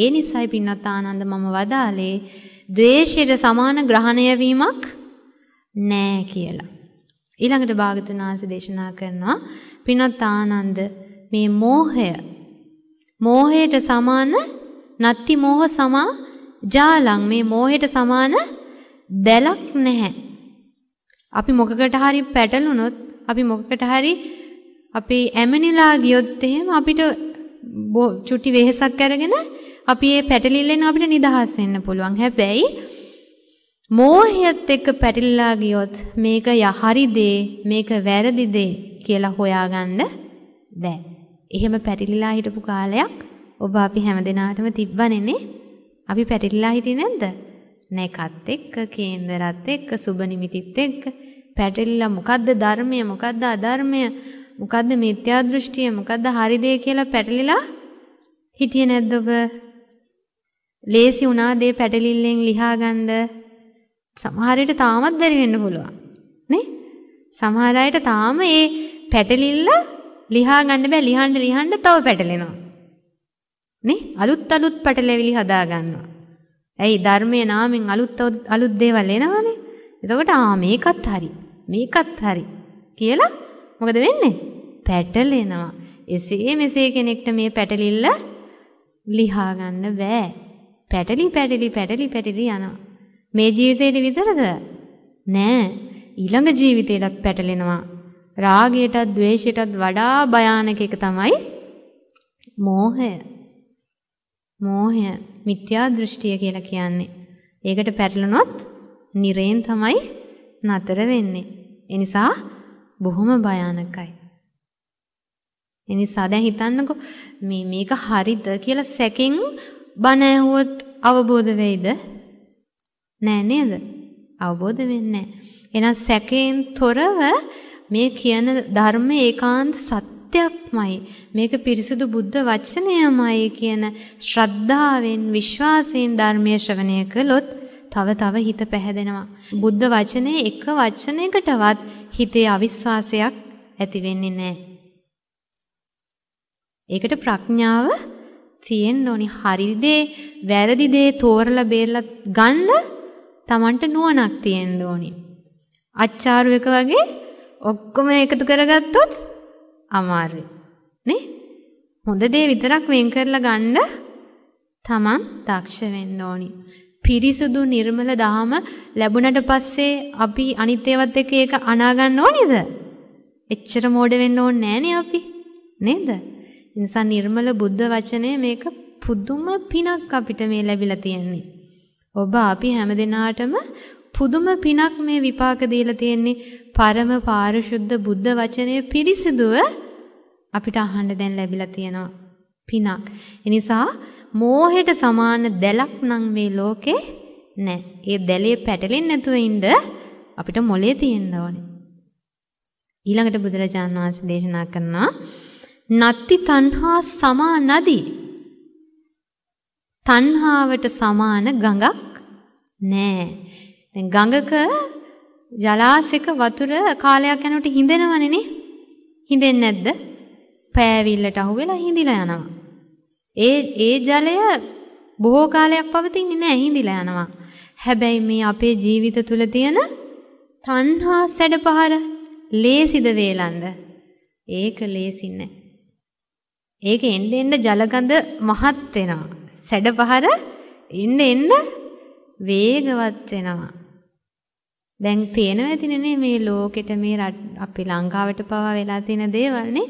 ඒ නිසයි පින්වත් ආනන්ද මම වදාලේ ද්වේෂයට සමාන ග්‍රහණය වීමක් නෑ කියලා. ඊළඟට භාගතුන් වහන්සේ දේශනා කරනවා පින්වත් ආනන්ද මේ මෝහය මෝහයට සමාන නත්ති මෝහ සමා ජාලං මේ මෝහයට සමාන දැලක් නැහැ. අපි මොකකට හරි පැටලුනොත් අපි මොකකට හරි අපි ඇමනිලා ගියොත් එහෙම අපිට චුටි වෙහසක් අරගෙන අපි මේ පැටලිල්ලෙන් අපිට නිදහස් වෙන්න පුළුවන්. හැබැයි මෝහයත් එක්ක පැටලිලා ගියොත් මේක යහරි දේ මේක වැරදි දේ කියලා හොයාගන්න බෑ. එහෙම පැටලිලා හිටපු කාලයක් ඔබ අපි හැමදෙනාටම තිබ්බනේ අපි පැටලිලා හිටියේ නැද්ද? නැකත් එක්ක කේන්දරත් එක්ක සුබ නිමිතිත් එක්ක පැටලිලා මොකද්ද ධර්මය මොකද්ද අධර්මය මොකද්ද මිත්‍යා දෘෂ්ටිය? මොකද්ද හරි දේ කියලා පැටලිලා හිටියේ නැද්ද ඔබ? ලේසි වුණා දේ පැටලිල්ලෙන් ලියා ගන්න. සමහර විට තාමත් බැරි වෙන්න පුළුවන්. නේ? සමහර අයට තාම ඒ පැටලිල්ල ලියා ගන්න බෑ. ලිහන්න ලිහන්න තව පැටලෙනවා. නේ? අලුත් අලුත් පැටලෙවිලි හදා ගන්නවා. ඇයි ධර්මයේ නාමෙන් අලුත් අලුත් දේවල් එනවනේ. එතකොට ආ මේකත් හරි. මේකත් හරි කියලා මොකද වෙන්නේ? පැටලෙනවා. එසේ මෙසේ කෙනෙක්ට මේ පැටලිල්ල ලිහා ගන්න බෑ. පැටලි පැටලි පැටලි පැටලි යනවා. මේ ජීවිතේට විතරද? නෑ. ඊළඟ ජීවිතේටත් පැටලෙනවා. රාගයටත් ద్వේෂයටත් වඩා භයානක එක තමයි මෝහය. මෝහය මිත්‍යා දෘෂ්ටිය කියලා කියන්නේ. ඒකට පැටලුණොත් නිරයෙන් තමයි නතර වෙන්නේ. ඒ නිසා බොහොම භයානකයි. ඒ නිසා දැන් හිතන්නකෝ මේ මේක හරිද කියලා සැකෙන් බණ ඇහුවොත් අවබෝධ වෙයිද? නෑ නේද? අවබෝධ වෙන්නේ නෑ. එහෙනම් සැකයෙන් තොරව මේ කියන ධර්ම ඒකාන්ත සත්‍යක්මයි. මේක පිරිසුදු බුද්ධ වචනයමයි කියන ශ්‍රද්ධාවෙන් විශ්වාසයෙන් ධර්මයේ ශ්‍රවණය කළොත් තව තව හිත පැහැදෙනවා. බුද්ධ වචනේ එක වචනයකටවත් හිතේ අවිශ්වාසයක් ඇති වෙන්නේ නැහැ. ඒකට ප්‍රඥාව තියෙන්න ඕනි. හරි දේ, වැරදි දේ තෝරලා බේරලා ගන්න Tamanට නුවණක් තියෙන්න ඕනි. අච්චාරු එක වගේ ඔක්කොම එකතු කරගත්තොත් අමාරුයි. නේ? හොඳ දේ විතරක් වෙන් කරලා ගන්න Taman දක්ෂ වෙන්න ඕනි. පිරිසුදු නිර්මල දහම ලැබුණට පස්සේ අපි අනිත් ඒවත් එක්ක ඒක අනා ගන්න ඕනේද? එච්චර මෝඩ වෙන්න ඕනේ නෑනේ අපි. නේද? නිසා නිර්මල බුද්ධ වචනය මේක පුදුම පිනක් අපිට මේ ලැබිලා තියෙන්නේ. ඔබ අපි හැමදෙනාටම පුදුම පිනක් මේ විපාක දීලා තියෙන්නේ පරම පාරිශුද්ධ බුද්ධ වචනය පිරිසිදුව අපිට අහන්න දැන් ලැබිලා තියෙනවා පිනක්. ඒ නිසා මෝහයට සමාන දැලක් නම් මේ ලෝකේ නැහැ. ඒ දැලේ පැටලෙන්නේ නැතුව ඉඳ අපිට මොලේ තියෙන්න ඕනේ. ඊළඟට බුදුරජාණන් වහන්සේ දේශනා කරනවා නත්ති තණ්හා සමා නදී. තණ්හාවට සමාන ගඟක් නෑ. දැන් ගඟක ජලාශයක වතුර කාලයක් යනකොට හිඳෙනවනේ නේ. හිඳෙන්නේ නැද්ද? පෑවිල්ලට අහුවෙලා හිඳිලා යනවා. ඒ ඒ ජලය බොහෝ කාලයක් පවතින්නේ නැහැ හිඳිලා යනවා. හැබැයි මේ අපේ ජීවිත තුල තියෙන තණ්හා සැඩපහර ලේසිද වේලන්න. ඒක ලේසි නෑ. ඒක එන්න එන්න ජලගඳ මහත් වෙනවා. සැඩ පහර එන්න එන්න වේගවත් වෙනවා. දැන් පේනවා ඇතිනේ මේ ලෝකෙට මේ අපි ලංකාවට පවා වෙලා තියෙන දේවල්නේ.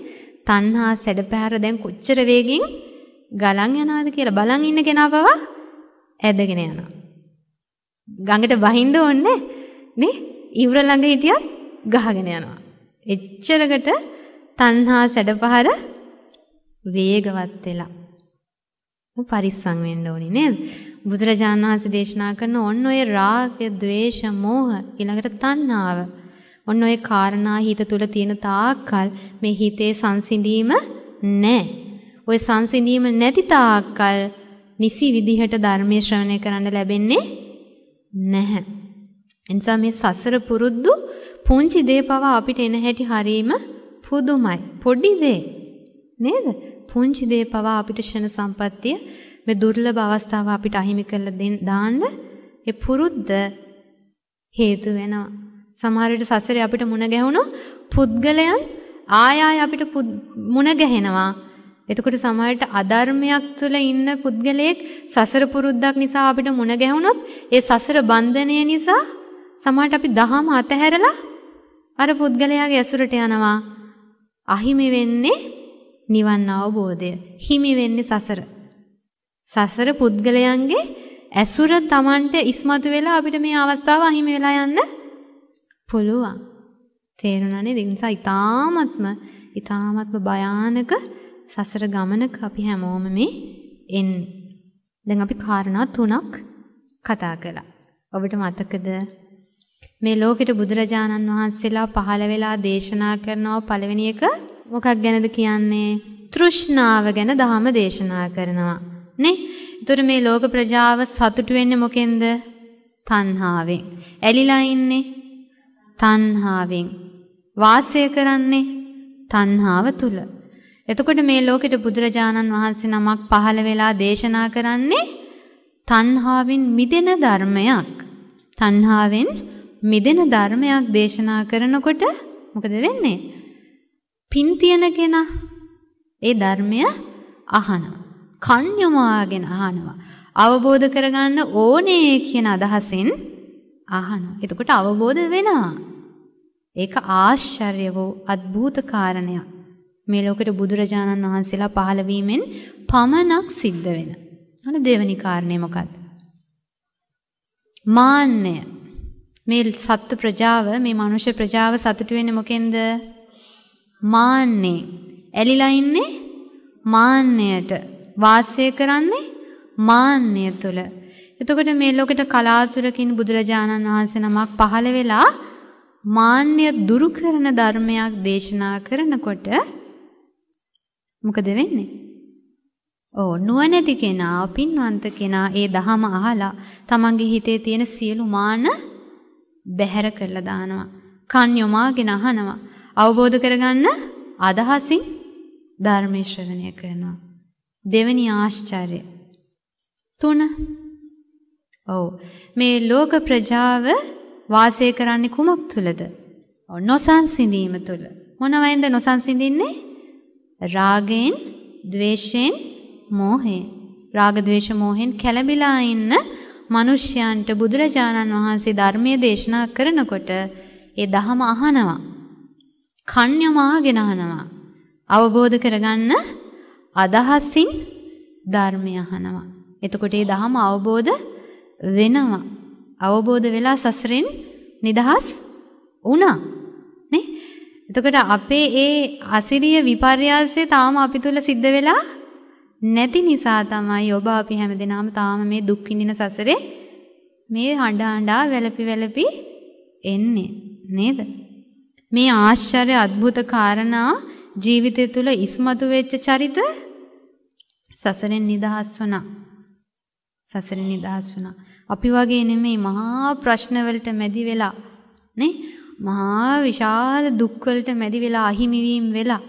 තණ්හා සැඩ පහර දැන් කොච්චර වේගෙන් ගලන් යනවාද කියලා බලන් ඉන්න කෙනා පවා ඇදගෙන යනවා. ගඟට බහින්න ඕනේ නේ? ඉවර ළඟ හිටියත් ගහගෙන යනවා. එච්චරකට තණ්හා සැඩ පහර වේගවත් වෙලා පරිස්සම් වෙන්න ඕනි නේද? බුදුරජාණන් වහන්සේ දේශනා කරන ඔන්න ඔය රාගය, ద్వේෂ, මෝහ ඊළඟට තණ්හාව. ඔන්න ඔය කාරණා හිත තුල තියෙන තාක්කල් මේ හිතේ සංසිඳීම නැහැ. ඔය සංසිඳීම නැති තාක්කල් නිසි විදිහට ධර්මයේ ශ්‍රවණය කරන්න ලැබෙන්නේ නැහැ. එනිසා මේ සසර පුරුද්දු පුංචි දේ පවා අපිට එන හැටි හරීම පුදුමයි. පොඩි දේ නේද? පුංචි දේ පවා අපිට ෂණ සම්පත්තිය මේ දුර්ලභ අවස්ථාව අපිට අහිමි කරලා දාන්න ඒ පුරුද්ද හේතු වෙනවා. සමහර විට සසරේ අපිට මුණ ගැහුණා පුද්ගලයන් ආය ආය අපිට මුණ ගැහෙනවා. එතකොට සමහරට අධර්මයක් තුළ ඉන්න පුද්ගලයෙක් සසර පුරුද්දක් නිසා අපිට මුණ ගැහුණොත් ඒ සසර බන්ධනය නිසා සමහරට අපි දහම අතහැරලා අර පුද්ගලයාගේ ඇසුරට යනවා. අහිමි වෙන්නේ නිවන් අවබෝධය හිමි වෙන්නේ සසර. සසර පුද්ගලයන්ගේ ඇසුර Tamanට ඉස්මතු වෙලා අපිට මේ අවස්ථාව අහිමි වෙලා යන්න පුළුවන්. තේරුණානේ? ඒ නිසා ඊ타මත්ම ඊ타මත්ම භයානක සසර ගමනක අපි හැමෝම මේ එන්නේ. දැන් අපි කාරණා තුනක් කතා කළා. ඔබට මතකද? මේ ලෝකෙට බුදුරජාණන් වහන්සේලා පහළ වෙලා දේශනා කරනව පළවෙනි එක මොකක් ගැනද කියන්නේ? තෘෂ්ණාව ගැන දහම දේශනා කරනවා. නේ? ඒතර මේ ලෝක ප්‍රජාව සතුටු වෙන්නේ මොකෙන්ද? තණ්හාවෙන්. ඇලිලා ඉන්නේ තණ්හාවෙන්. වාසය කරන්නේ තණ්හාව තුල. එතකොට මේ ලෝකෙට බුදුරජාණන් වහන්සේ නමක් පහළ වෙලා දේශනා කරන්නේ තණ්හාවෙන් මිදෙන ධර්මයක්. තණ්හාවෙන් මිදෙන ධර්මයක් දේශනා කරනකොට මොකද වෙන්නේ? පින් තියෙන කෙනා ඒ ධර්මය අහනවා. කන් යොමාගෙන අහනවා. අවබෝධ කරගන්න ඕනේ කියන අදහසෙන් අහනවා. එතකොට අවබෝධ වෙනවා. ඒක ආශ්චර්ය වූ අద్භූත කාරණයක්. මේ ලෝකෙට බුදුරජාණන් වහන්සේලා පහළ වීමෙන් පමණක් සිද්ධ වෙන. අන දෙවෙනි කාරණේ මොකක්ද? මාන්නය. මේ සත්ත්ව ප්‍රජාව, මේ මනුෂ්‍ය ප්‍රජාව සතුටු වෙන්නේ මොකෙන්ද? මාන්නේ. ඇලිලා ඉන්නේ මාන්නයට. වාසය කරන්නේ මාන්නය තුළ. එතකොට මේ ලෝකෙට කලාතුරකින් බුදුරජාණන් වහන්සේ නමක් පහළ වෙලා මාන්නය දුරු කරන ධර්මයක් දේශනා කරනකොට මොකද වෙන්නේ? ඕ නුවණැති කෙනා, පින්වන්ත කෙනා ඒ දහම අහලා තමන්ගේ හිතේ තියෙන සියලු මාන බැහැර කරලා දානවා. කන් යොමාගෙන අහනවා. අවබෝධ කරගන්න අදහසින් ධර්මේශ්‍රවණය කරනවා. දෙවැනි ආශ්චර්ය. තුන ඔව් මේ ලෝක ප්‍රජාව වාසය කරන්නේ කුමක් තුළද? නොසන්සිඳීම තුළ. මොනවයින්ද නොසන්සිඳින්නේ? රාගයෙන්, ద్వේෂයෙන්, මෝහයෙන්. රාග, ద్వේෂ, මෝහෙන් කැළඹිලා ඉන්න මිනිස්යන්ට බුදුරජාණන් වහන්සේ ධර්මයේ දේශනා කරනකොට ඒ දහම අහනවා. කන්‍යමාගෙන අහනවා. අවබෝධ කරගන්න අදහසින් ධර්මය අහනවා. එතකොට ඒ දහම අවබෝධ වෙනවා. අවබෝධ වෙලා සසරෙන් නිදහස් වුණා. නේ? එතකොට අපේ ඒ අසිරිය විපර්යාසය තාම අපි තුල සිද්ධ වෙලා නැති නිසා තමයි ඔබ අපි හැමදෙනාම තාම මේ දුක් විඳින සසරේ මේ හඬ හඬා වැළපි වැළපි එන්නේ නේද? මේ ආශ්චර්ය අద్భుත කාරණා ජීවිතය තුළ ඉස්මතු වෙච්ච චරිත සසරෙන් නිදහස් වුණා. සසරෙන් නිදහස් වුණා. අපි වගේ නෙමෙයි මහා ප්‍රශ්න වලට මැදි වෙලා නේ මහා විශාල දුක් වලට මැදි වෙලා අහිමි වීම වෙලා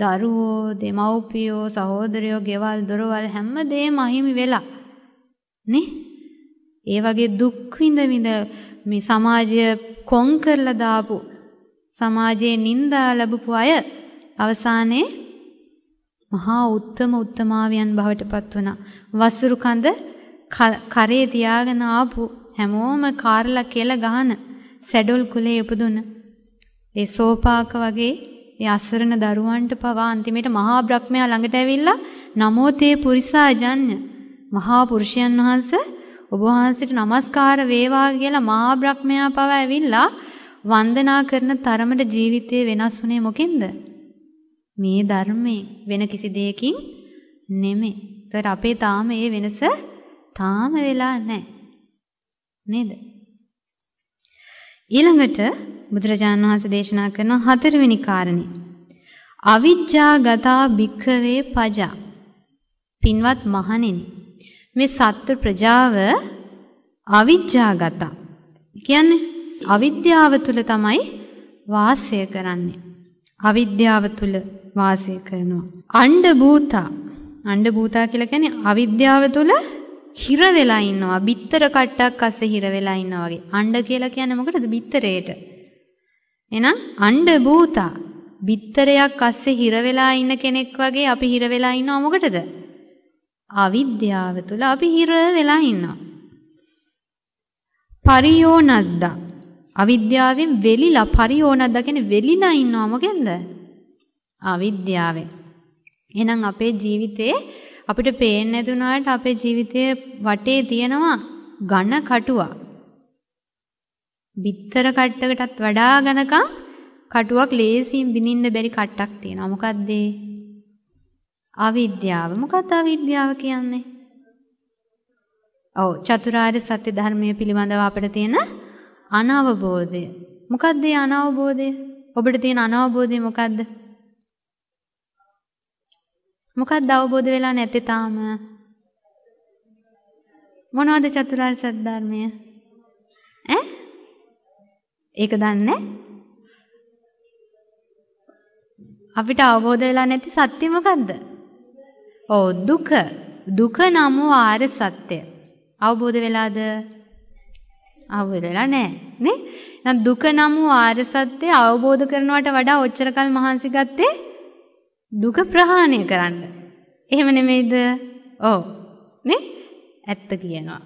දරුවෝ දෙමව්පියෝ සහෝදරයෝ ගෙවල් දොරවල් හැමදේම අහිමි වෙලා නේ ඒ වගේ දුක් විඳ විඳ මේ සමාජය කොන් කරලා දාපු සමාජයේ නින්දා ලැබපු අය අවසානයේ මහා උත්තම උත්තමාවියන් බවට පත් වුණා. වසුරු කඳ කරේ තියාගෙන ආපු හැමෝම කාර්ලා කියලා ගහන සැඩොල් කුලේ උපදුන. ඒ සෝපාක වගේ ඒ අසරණ දරුවන්ට පවා අන්තිමට මහා බ්‍රහ්මයා ළඟට ඇවිල්ලා නමෝ තේ පුරිසාජඤ්ඤ මහා පුරුෂයන් වහන්සේ ඔබ වහන්සේට নমස්කාර වේවා කියලා මහා බ්‍රහ්මයා පවා ඇවිල්ලා වන්දනා කරන තරමට ජීවිතේ වෙනස් වුනේ මොකෙන්ද? මේ ධර්මයෙන් වෙන කිසි දෙයකින් නෙමෙයි. ඒතර අපේ තාම ඒ වෙනස තාම වෙලා නැහැ. නේද? ඊළඟට බුදුරජාණන් වහන්සේ දේශනා කරන හතරවෙනි කාරණේ. අවිජ්ජාගතා භික්ඛවේ පජා. පින්වත් මහණෙනි. මේ සත්ත්ව ප්‍රජාව අවිජ්ජාගතා. කියන්නේ අවිද්‍යාව තුල තමයි වාසය කරන්නේ. අවිද්‍යාව තුල වාසය කරනවා. අණ්ඩ භූතා. අණ්ඩ භූතා කියලා කියන්නේ අවිද්‍යාව තුල හිර වෙලා ඉන්නවා. බිත්තර කට්ටක් අස්සේ හිර වෙලා ඉන්නවා වගේ. අණ්ඩ කියලා කියන්නේ මොකටද? බිත්තරේට. එහෙනම් අණ්ඩ භූතා. බිත්තරයක් අස්සේ හිර වෙලා ඉන්න කෙනෙක් වගේ අපි හිර වෙලා ඉන්නවා මොකටද? අවිද්‍යාව තුල අපි හිර වෙලා ඉන්නවා. පරියෝනද්දා අවිද්‍යාවෙන් වෙලිලා පරිෝණක් දකින වෙලිලා ඉන්නවා මොකෙන්ද? අවිද්‍යාවෙන්. එහෙනම් අපේ ජීවිතේ අපිට පේන්නේ නැතුණාට අපේ ජීවිතයේ වටේ තියෙනවා ඝන කටුවක්. බිත්තර කට්ටකටත් වඩා ඝනකම් කටුවක් ලේසියෙන් බිනින්න බැරි කට්ටක් තියෙනවා. මොකද්ද අවිද්‍යාව. මොකක්ද අවිද්‍යාව කියන්නේ? ඔව් චතුරාර්ය සත්‍ය ධර්මයේ පිළිබඳව අපිට තියෙන අනවබෝධය. මොකක්ද ඒ අනවබෝධය? ඔබට තියෙන අනවබෝධය මොකක්ද? මොකක්ද අවබෝධ වෙලා නැත්තේ තාම? මොනවද චතුරාර්ය සත්‍ය ධර්මය? ඈ? ඒක දන්නේ අපිට අවබෝධ වෙලා නැති සත්‍ය මොකද්ද? ඔව් දුක. දුක නම් ආර්ය සත්‍ය. අවබෝධ වෙලාද? අවබෝධලා නෑ නේ නම් දුක නම් වූ ආර්ය සත්‍ය අවබෝධ කරනවට වඩා ඔච්චරකල් මහන්සි ගත්තේ දුක ප්‍රහාණය කරන්න. එහෙම නෙමෙයිද? ඔව්. නේ? ඇත්ත කියනවා.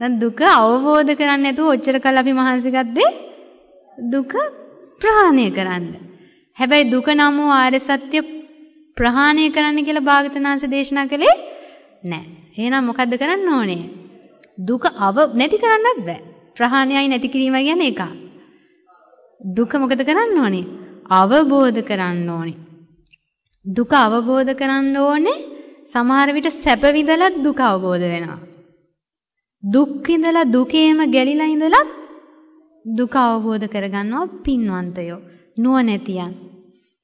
දැන් දුක අවබෝධ කරන්නේ නැතුව ඔච්චරකල් අපි මහන්සි ගත්තේ දුක ප්‍රහාණය කරන්න. හැබැයි දුක නම් වූ ආර්ය සත්‍ය ප්‍රහාණය කරන්න කියලා භාගතුනාංශ දේශනා කළේ නෑ. එහෙනම් මොකද්ද කරන්න ඕනේ? දුක අව නැති කරන්නත් බෑ. ප්‍රහාණයයි නැති කිරීම ගැන එකක්. දුක මොකද කරන්න ඕනේ? අවබෝධ කරන්න ඕනේ. දුක අවබෝධ කරන්න ඕනේ. සමහර විට සැප විඳලත් දුක අවබෝධ වෙනවා. දුක් ඉඳලා දුකේම ගැලිලා ඉඳලත් දුක අවබෝධ කරගන්නවා පින්වන්තයෝ නුවණැතියන්.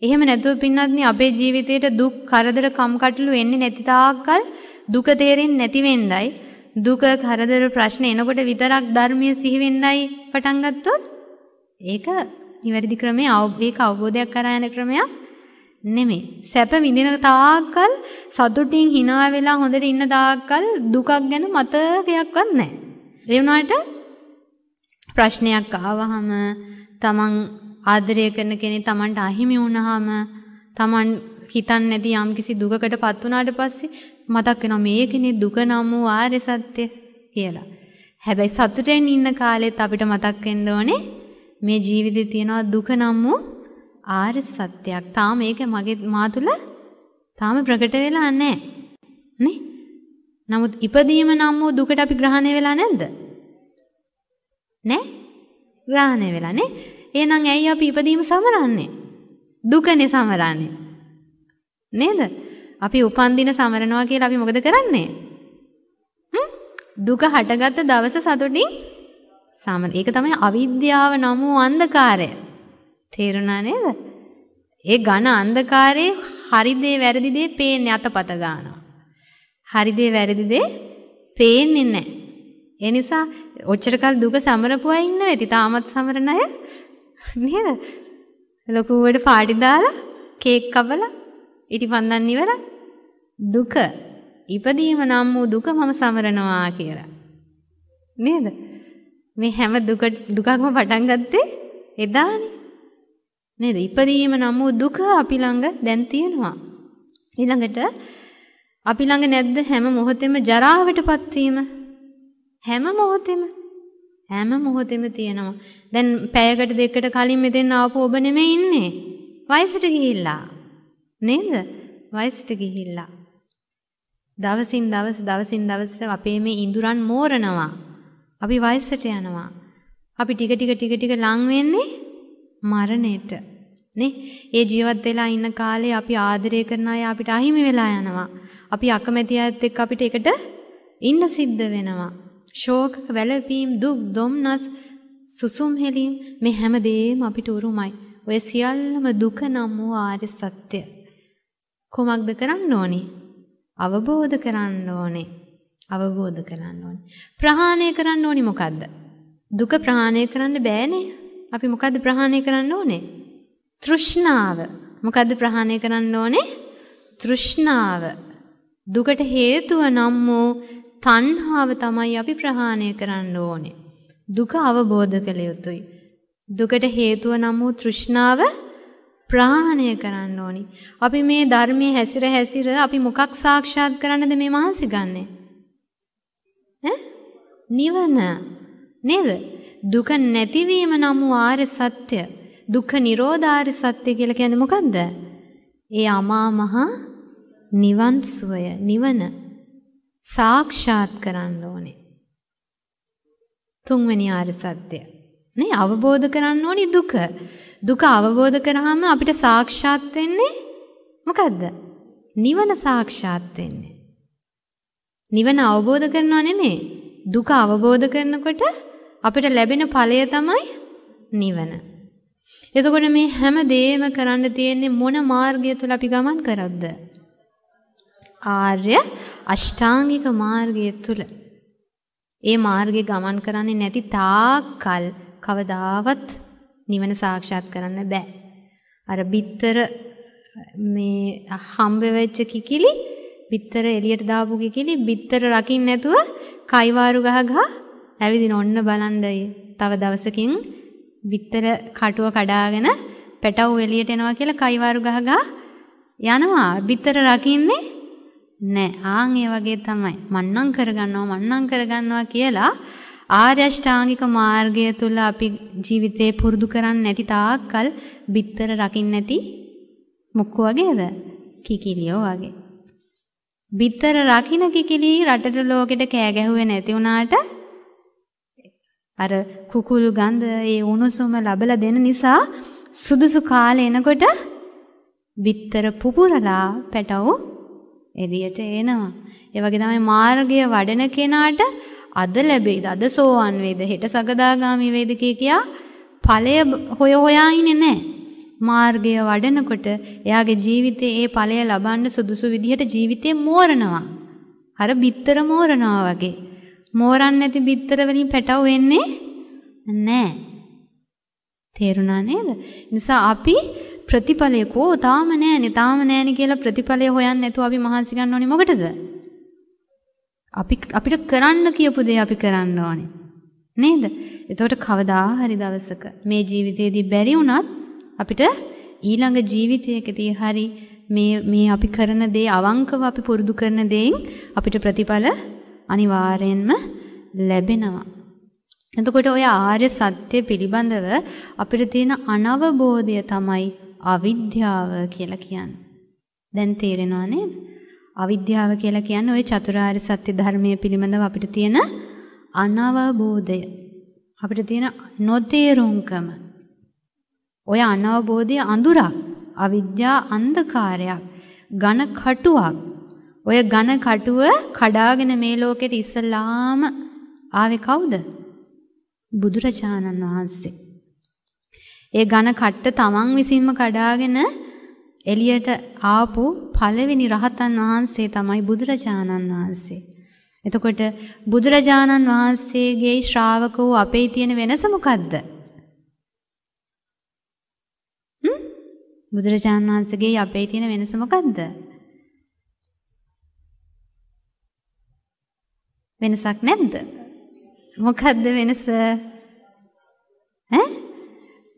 එහෙම නැතුව පින්වත්නි අපේ ජීවිතේට දුක් කරදර කම්කටොළු එන්නේ නැති තාක්කල් දුක තේරෙන්නේ නැති වෙන්නයි දුක කරදර ප්‍රශ්න එනකොට විතරක් ධර්මය සිහිවෙන්නයි පටන් ගත්තොත් ඒක නිවැරදි ක්‍රමයේ ඒක අවබෝධයක් කරා යන ක්‍රමයක් නෙමෙයි. සැප විඳින තාක්කල් සතුටින් hina වෙලා හොඳට ඉන්න තාක්කල් දුකක් ගැන මතකයක්වත් නැහැ. ඒ වුණාට ප්‍රශ්නයක් ආවහම තමන් ආදරය කරන කෙනෙක් තමන්ට අහිමි වුණාම තමන් හිතන්නේ නැති යම්කිසි දුකකටපත් වුණාට පස්සේ මතක් වෙනවා මේ කෙනෙක් දුක නම් වූ ආර්ය සත්‍ය කියලා. හැබැයි සතුටෙන් ඉන්න කාලෙත් අපිට මතක් වෙන්න ඕනේ මේ ජීවිතේ තියෙනවා දුක නම් වූ ආර්ය සත්‍යයක්. තාම ඒක මගේ මා තුල තාම ප්‍රකට වෙලා නැහැ. නේ? නමුත් ඉපදීම නම් වූ දුකට අපි ග්‍රහණය වෙලා නැද්ද? නෑ? ග්‍රහණය වෙලා නේ. එහෙනම් ඇයි අපි ඉපදීම සමරන්නේ? දුකනේ සමරන්නේ. නේද? අපි උපන්දින සමරනවා කියලා අපි මොකද කරන්නේ? දුක හටගත්ත දවස සතුටින් සමර. ඒක තමයි අවිද්‍යාව නම් වූ අන්ධකාරය. තේරුණා නේද? ඒ ඝන අන්ධකාරයේ හරි දේ වැරදි දේ පේන්නේ අතපත ගන්නවා. හරි දේ වැරදි දේ පේන්නේ නැහැ. ඒ නිසා ඔච්චර කල් දුක සමරපුවා ඉන්න වෙති. තාමත් සමරන අය නේද? ලොකු උඩ පාටි දාලා කේක් කවලා ඉටි පන්දන් ඉවරයි. දුක ඉපදීම නම් වූ දුක මම සමරනවා කියලා. නේද? මේ හැම දුක දුකක්ම පටන් ගත්තේ එදානේ. නේද? ඉපදීම නම් වූ දුක අපි ළඟ දැන් තියෙනවා. ඊළඟට අපි ළඟ නැද්ද හැම මොහොතෙම ජරාවටපත් වීම? හැම මොහොතෙම හැම මොහොතෙම තියෙනවා. දැන් පැයකට දෙකකට කලින් මෙතෙන් ආපු ඔබ නෙමෙයි ඉන්නේ. වයසට ගිහිල්ලා. නේද? වයසට ගිහිල්ලා. දවසින් දවස දවසින් දවසට අපේ මේ ඉඳුරන් මෝරනවා. අපි වයසට යනවා. අපි ටික ටික ටික ටික ලං වෙන්නේ මරණයට. නේ? ඒ ජීවත් වෙලා ඉන්න කාලේ අපි ආදරය කරන අය අපිට අහිමි වෙලා යනවා. අපි අකමැති අයත් එක්ක අපිට එකට ඉන්න සිද්ධ වෙනවා. ශෝක, වැළපීම්, දුක්, දුම්නස්, සුසුම් හෙලීම් මේ හැමදේම අපිට උරුමයි. ඔය සියල්ලම දුක නම් වූ ආර්ය සත්‍ය. කොමක්ද කරන්න ඕනේ? අවබෝධ කරන්න ඕනේ. අවබෝධ කරන්න ඕනේ. ප්‍රහාණය කරන්න ඕනේ මොකද්ද? දුක ප්‍රහාණය කරන්න බෑනේ. අපි මොකද්ද ප්‍රහාණය කරන්න ඕනේ? තෘෂ්ණාව. මොකද්ද ප්‍රහාණය කරන්න ඕනේ? තෘෂ්ණාව. දුකට හේතුව නම් වූ තණ්හාව තමයි අපි ප්‍රහාණය කරන්න ඕනේ. දුක අවබෝධ කළ යුතුයි. දුකට හේතුව නම් වූ තෘෂ්ණාව ප්‍රහාණය කරන්න ඕනි. අපි මේ ධර්මයේ හැසිර හැසිර අපි මොකක් සාක්ෂාත් කරන්නද මේ මහන්සි ගන්නෙ? ඈ? නිවන. නේද? දුක නැතිවීම නම් ආර්ය සත්‍ය. දුක්ඛ නිරෝධාරි සත්‍ය කියලා කියන්නේ මොකද්ද? ඒ අමා මහ නිවන් සුවය නිවන සාක්ෂාත් කරන්න ඕනේ. තුන්වෙනි ආර්ය සත්‍ය. නේ අවබෝධ කරන්න ඕනි දුක. දුක අවබෝධ කරාම අපිට සාක්ෂාත් වෙන්නේ මොකද්ද? නිවන සාක්ෂාත් වෙන්නේ. නිවන අවබෝධ කරනවා නෙමෙයි. දුක අවබෝධ කරනකොට අපිට ලැබෙන ඵලය තමයි නිවන. එතකොට මේ හැම දෙයක්ම කරන්න තියෙන්නේ මොන මාර්ගය තුල අපි ගමන් කරද්ද? ආර්ය අෂ්ටාංගික මාර්ගය තුල. ඒ මාර්ගේ ගමන් කරන්නේ නැති තාක්කල් කවදාවත් නිවන සාක්ෂාත් කරන්න බෑ. අර බිත්තර මේ හම්බ වෙච්ච කිකිලි බිත්තර එළියට දාපු කිකිලි බිත්තර රකින්න නැතුව කයිවාරු ගහ ගහ ඇවිදින ඔන්න බලන්නයි. තව දවසකින් බිත්තර කටුව කඩාගෙන පැටව් එළියට එනවා කියලා කයිවාරු ගහ ගහ යනවා. බිත්තර රකින්නේ නෑ. ආන් ඒ වගේ තමයි. මන්නම් කරගන්නවා මන්නම් කරගන්නවා කියලා ආර්යෂ්ඨාංගික මාර්ගය තුල අපි ජීවිතේ පුරුදු කරන්නේ නැති තාක්කල් බිත්තර රකින්න නැති මොක්ක වගේද? කිකිලියෝ වගේ. බිත්තර රකින්න කිකිලි රටට ලෝකෙට කෑ ගැහුවේ නැති වුණාට අර කුකුළු ගඳ ඒ උණුසුම ලැබලා දෙන නිසා සුදුසු කාලේ එනකොට බිත්තර පුපුරලා පැටව එළියට එනවා. ඒ වගේ තමයි මාර්ගය වඩන කෙනාට අද ලැබෙයිද අද සෝවන් වේද හෙට සකදාගාමි වේද කියා ඵලය හොය හොයා ඉන්නේ නැහැ. මාර්ගය වඩනකොට එයාගේ ජීවිතේ ඒ ඵලය ලබන්න සුදුසු විදිහට ජීවිතේ මෝරනවා. අර බිත්තර මෝරනවා වගේ. මෝරන්නේ නැති බිත්තර වලින් පැටව වෙන්නේ නැහැ. තේරුණා නේද? නිසා අපි ප්‍රතිඵලයකෝ තාම නැහැනේ තාම නැහැනේ කියලා ප්‍රතිඵලය හොයන්නේ නැතුව අපි මහන්සි ගන්න ඕනේ මොකටද? අපි අපිට කරන්න කියපු දේ අපි කරන්න ඕනේ. නේද? එතකොට කවදා හරි දවසක මේ ජීවිතේදී බැරි වුණත් අපිට ඊළඟ ජීවිතයකදී හරි මේ මේ අපි කරන දේ අවංකව අපි පුරුදු කරන දෙයින් අපිට ප්‍රතිඵල අනිවාර්යෙන්ම ලැබෙනවා. එතකොට ඔය ආර්ය සත්‍ය පිළිබඳව අපිට තියෙන අනවබෝධය තමයි අවිද්‍යාව කියලා කියන්නේ. දැන් තේරෙනවා නේද? අවිද්‍යාව කියලා කියන්නේ ওই චතුරාර්ය සත්‍ය ධර්මයේ පිළිබඳව අපිට තියෙන අනවබෝධය. අපිට තියෙන නොතේරුම්කම. ওই අනවබෝධයේ අඳුරක්, අවිද්‍යා අන්ධකාරයක්, ඝන කටුවක්. ඔය ඝන කටුව කඩාගෙන මේ ලෝකෙට ඉස්සලාම ආවේ කවුද? බුදුරජාණන් වහන්සේ. ඒ ඝන කට්ට තමන් විසින්ම කඩාගෙන එළියට ආපු පළවෙනි රහතන් වහන්සේ තමයි බුදුරජාණන් වහන්සේ. එතකොට බුදුරජාණන් වහන්සේගේ ශ්‍රාවක වූ අපේ තියෙන වෙනස මොකද්ද? බුදුරජාණන් වහන්සේගේ අපේ තියෙන වෙනස මොකද්ද? වෙනසක් නැද්ද? මොකද්ද වෙනස? ඈ?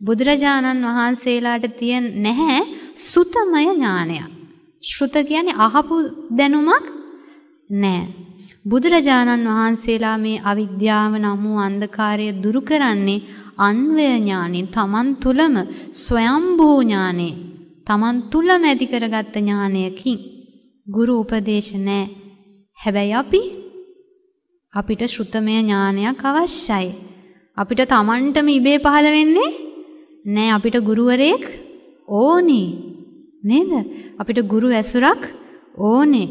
බුදුරජාණන් වහන්සේලාට තියෙන නැහැ සුතමය ඥානයක්. ශ්‍රුත කියන්නේ අහපු දැනුමක් නෑ. බුදුරජාණන් වහන්සේලා මේ අවිද්‍යාව නම් වූ අන්ධකාරය දුරු කරන්නේ අන්වය ඥානෙ තමන් තුළම ස්වයම්භූ ඥානෙ තමන් තුළම ඇති කරගත්ත ඥානයකින් ගුරු උපදේශ නැහැ හැබැයි අපි අපිට ශ්‍රුතමය ඥානයක් අවශ්‍යයි අපිට තමන්ටම ඉබේ පහළ වෙන්නේ නැහැ අපිට ගුරුවරයෙක් ඕනේ. නේද? අපිට ගුරු ඇසුරක් ඕනේ.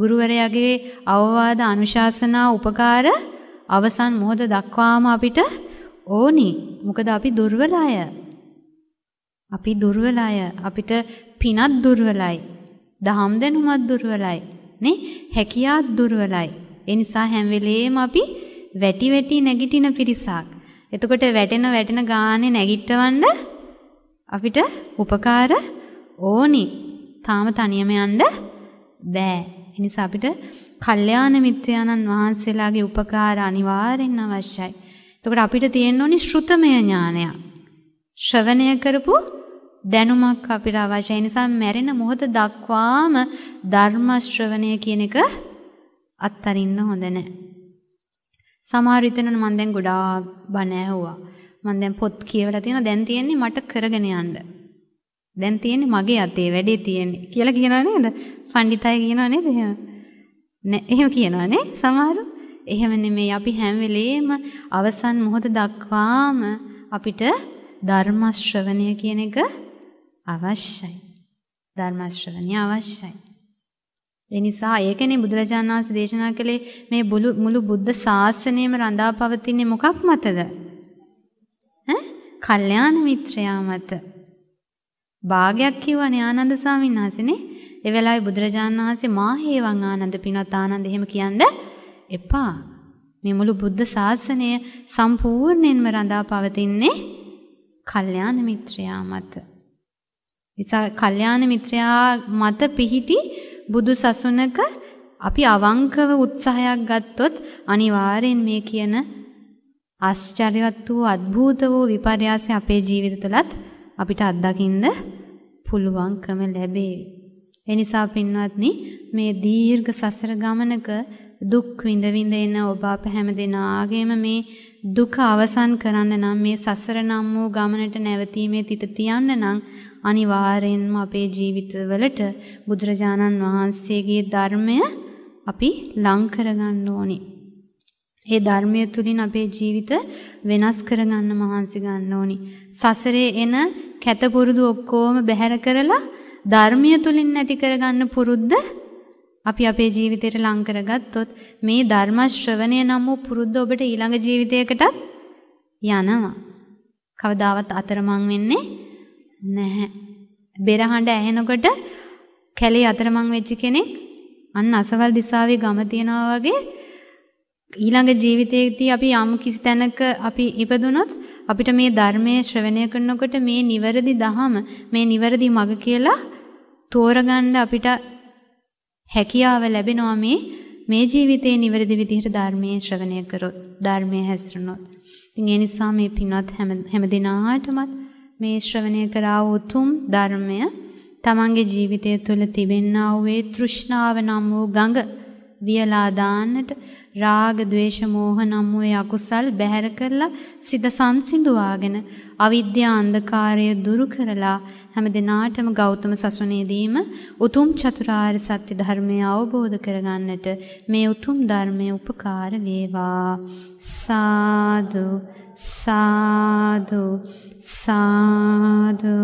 ගුරුවරයාගේ අවවාද අනුශාසනා උපකාර අවසන් මොහොත දක්වාම අපිට ඕනි. මොකද අපි දුර්වල අය. අපි දුර්වල අය. අපිට පිනත් දුර්වලයි. දහම් දැනුමත් දුර්වලයි. නේ? හැකියාත් දුර්වලයි. ඒ නිසා හැම වෙලේම අපි වැටි වැටි නැගිටින පිරිසක්. එතකොට වැටෙන වැටෙන ගානේ නැගිටවන්න අපිට උපකාර ඕනි. තාම තනියම යන්න බෑ. එනිසා අපිට කල්යාණ මිත්‍රයාණන් වහන්සේලාගේ උපකාර අනිවාර්යෙන් අවශ්‍යයි. එතකොට අපිට තියෙන්න ඕනි ශ්‍රුතමය ඥානය. ශ්‍රවණය කරපු දැනුමක් අපිට අවශ්‍යයි. නිසා මැරෙන මොහොත දක්වාම ධර්ම ශ්‍රවණය කියන එක අත්තරින්න හොඳ නැහැ. සමහර විටනම් මම දැන් ගොඩාක් බණ ඇහුවා. මම දැන් පොත් කියවලා තියෙනවා දැන් තියෙන්නේ මට කරගෙන යන්න. දැන් තියෙන්නේ මගේ අතේ වැඩේ තියෙන්නේ කියලා කියනවා නේද? පඬිතය කියනවා නේද එහෙම? නෑ එහෙම කියනවා නේ සමහරු. එහෙම නෙමෙයි අපි හැම වෙලේම අවසන් මොහොත දක්වාම අපිට ධර්ම ශ්‍රවණය කියන එක අවශ්‍යයි. ධර්ම ශ්‍රවණය අවශ්‍යයි. ඒ නිසා ඒකනේ බුදුරජාණන් වහන්සේ දේශනා කළේ මේ මුළු බුද්ධ ශාසනයම රඳා පවතින්නේ මොකක් මතද? කල්යාණ මිත්‍රයා මත භාගයක් කියවනේ ආනන්ද සාමීන් වහන්සේනේ. ඒ වෙලාවේ බුදුරජාණන් වහන්සේ මා හේවං ආනන්ද පිනත් ආනන්ද එහෙම කියන්න එපා. මේ මුළු බුද්ධ ශාසනය සම්පූර්ණයෙන්ම රඳා පවතින්නේ කල්යාණ මිත්‍රයා මත. නිසා කල්යාණ මිත්‍රයා මත පිහිටි බුදු සසුනක අපි අවංකව උත්සාහයක් ගත්තොත් අනිවාර්යෙන් මේ කියන ආශ්චර්යවත් වූ අద్භූත වූ විපර්යාස අපේ ජීවිත තුළත් අපිට අත්දකින්න පුළුවන්කම ලැබේවි. ඒ නිසා පින්වත්නි මේ දීර්ඝ සසර ගමනක දුක් විඳ විඳ එන ඔබ අප හැමදෙනාගේම මේ දුක අවසන් කරන්න නම් මේ සසර නම් වූ ගමනට නැවතීමේ තිත තියන්න නම් අනිවාර්යෙන්ම අපේ ජීවිතවලට බුදුරජාණන් වහන්සේගේ ධර්මය අපි ලං කරගන්න ඕනේ. ඒ ධර්මය තුලින් අපේ ජීවිත වෙනස් කරගන්න මහන්සි ගන්න ඕනි. සසරේ එන කැතපුරුදු ඔක්කොම බැහැර කරලා ධර්මය තුලින් නැති කරගන්න පුරුද්ද අපි අපේ ජීවිතයට ලං කරගත්තොත් මේ ධර්ම ශ්‍රවණය නම් වූ පුරුද්ද ඔබට ඊළඟ ජීවිතයකට යනවා. කවදාවත් අතරමං වෙන්නේ නැහැ. බෙරහඬ ඇහෙනකොට කැලේ අතරමං වෙච්ච කෙනෙක් අන්න අසවල් දිසාවේ ගම තියනවා වගේ ඊළඟ ජීවිතයේදී අපි යම් කිසි තැනක අපි ඉපදුනොත් අපිට මේ ධර්මයේ ශ්‍රවණය කරනකොට මේ නිවැරදි දහම මේ නිවැරදි මඟ කියලා තෝරගන්න අපිට හැකියාව ලැබෙනවා මේ මේ ජීවිතේ නිවැරදි විදිහට ධර්මයේ ශ්‍රවණය කරොත් ධර්මයේ හැසිරුණොත්. ඉතින් ඒ නිසා මේ පින්වත් හැම හැම දිනාටමත් මේ ශ්‍රවණය කරා උතුම් ධර්මය තමන්ගේ ජීවිතය තුළ තිබෙනා වූ තෘෂ්ණාව නම් වූ ගඟ වියලා දාන්නට රාග, ద్వේෂ, මෝහ නම් වූ අකුසල් බැහැර කරලා සිත සංසිඳුවාගෙන අවිද්‍යා අන්ධකාරය දුරු කරලා හැම දිනාටම ගෞතම සසුනේදීම උතුම් චතුරාර්ය සත්‍ය ධර්මය අවබෝධ කරගන්නට මේ උතුම් ධර්මය උපකාර වේවා. සාදු සාදු සාදු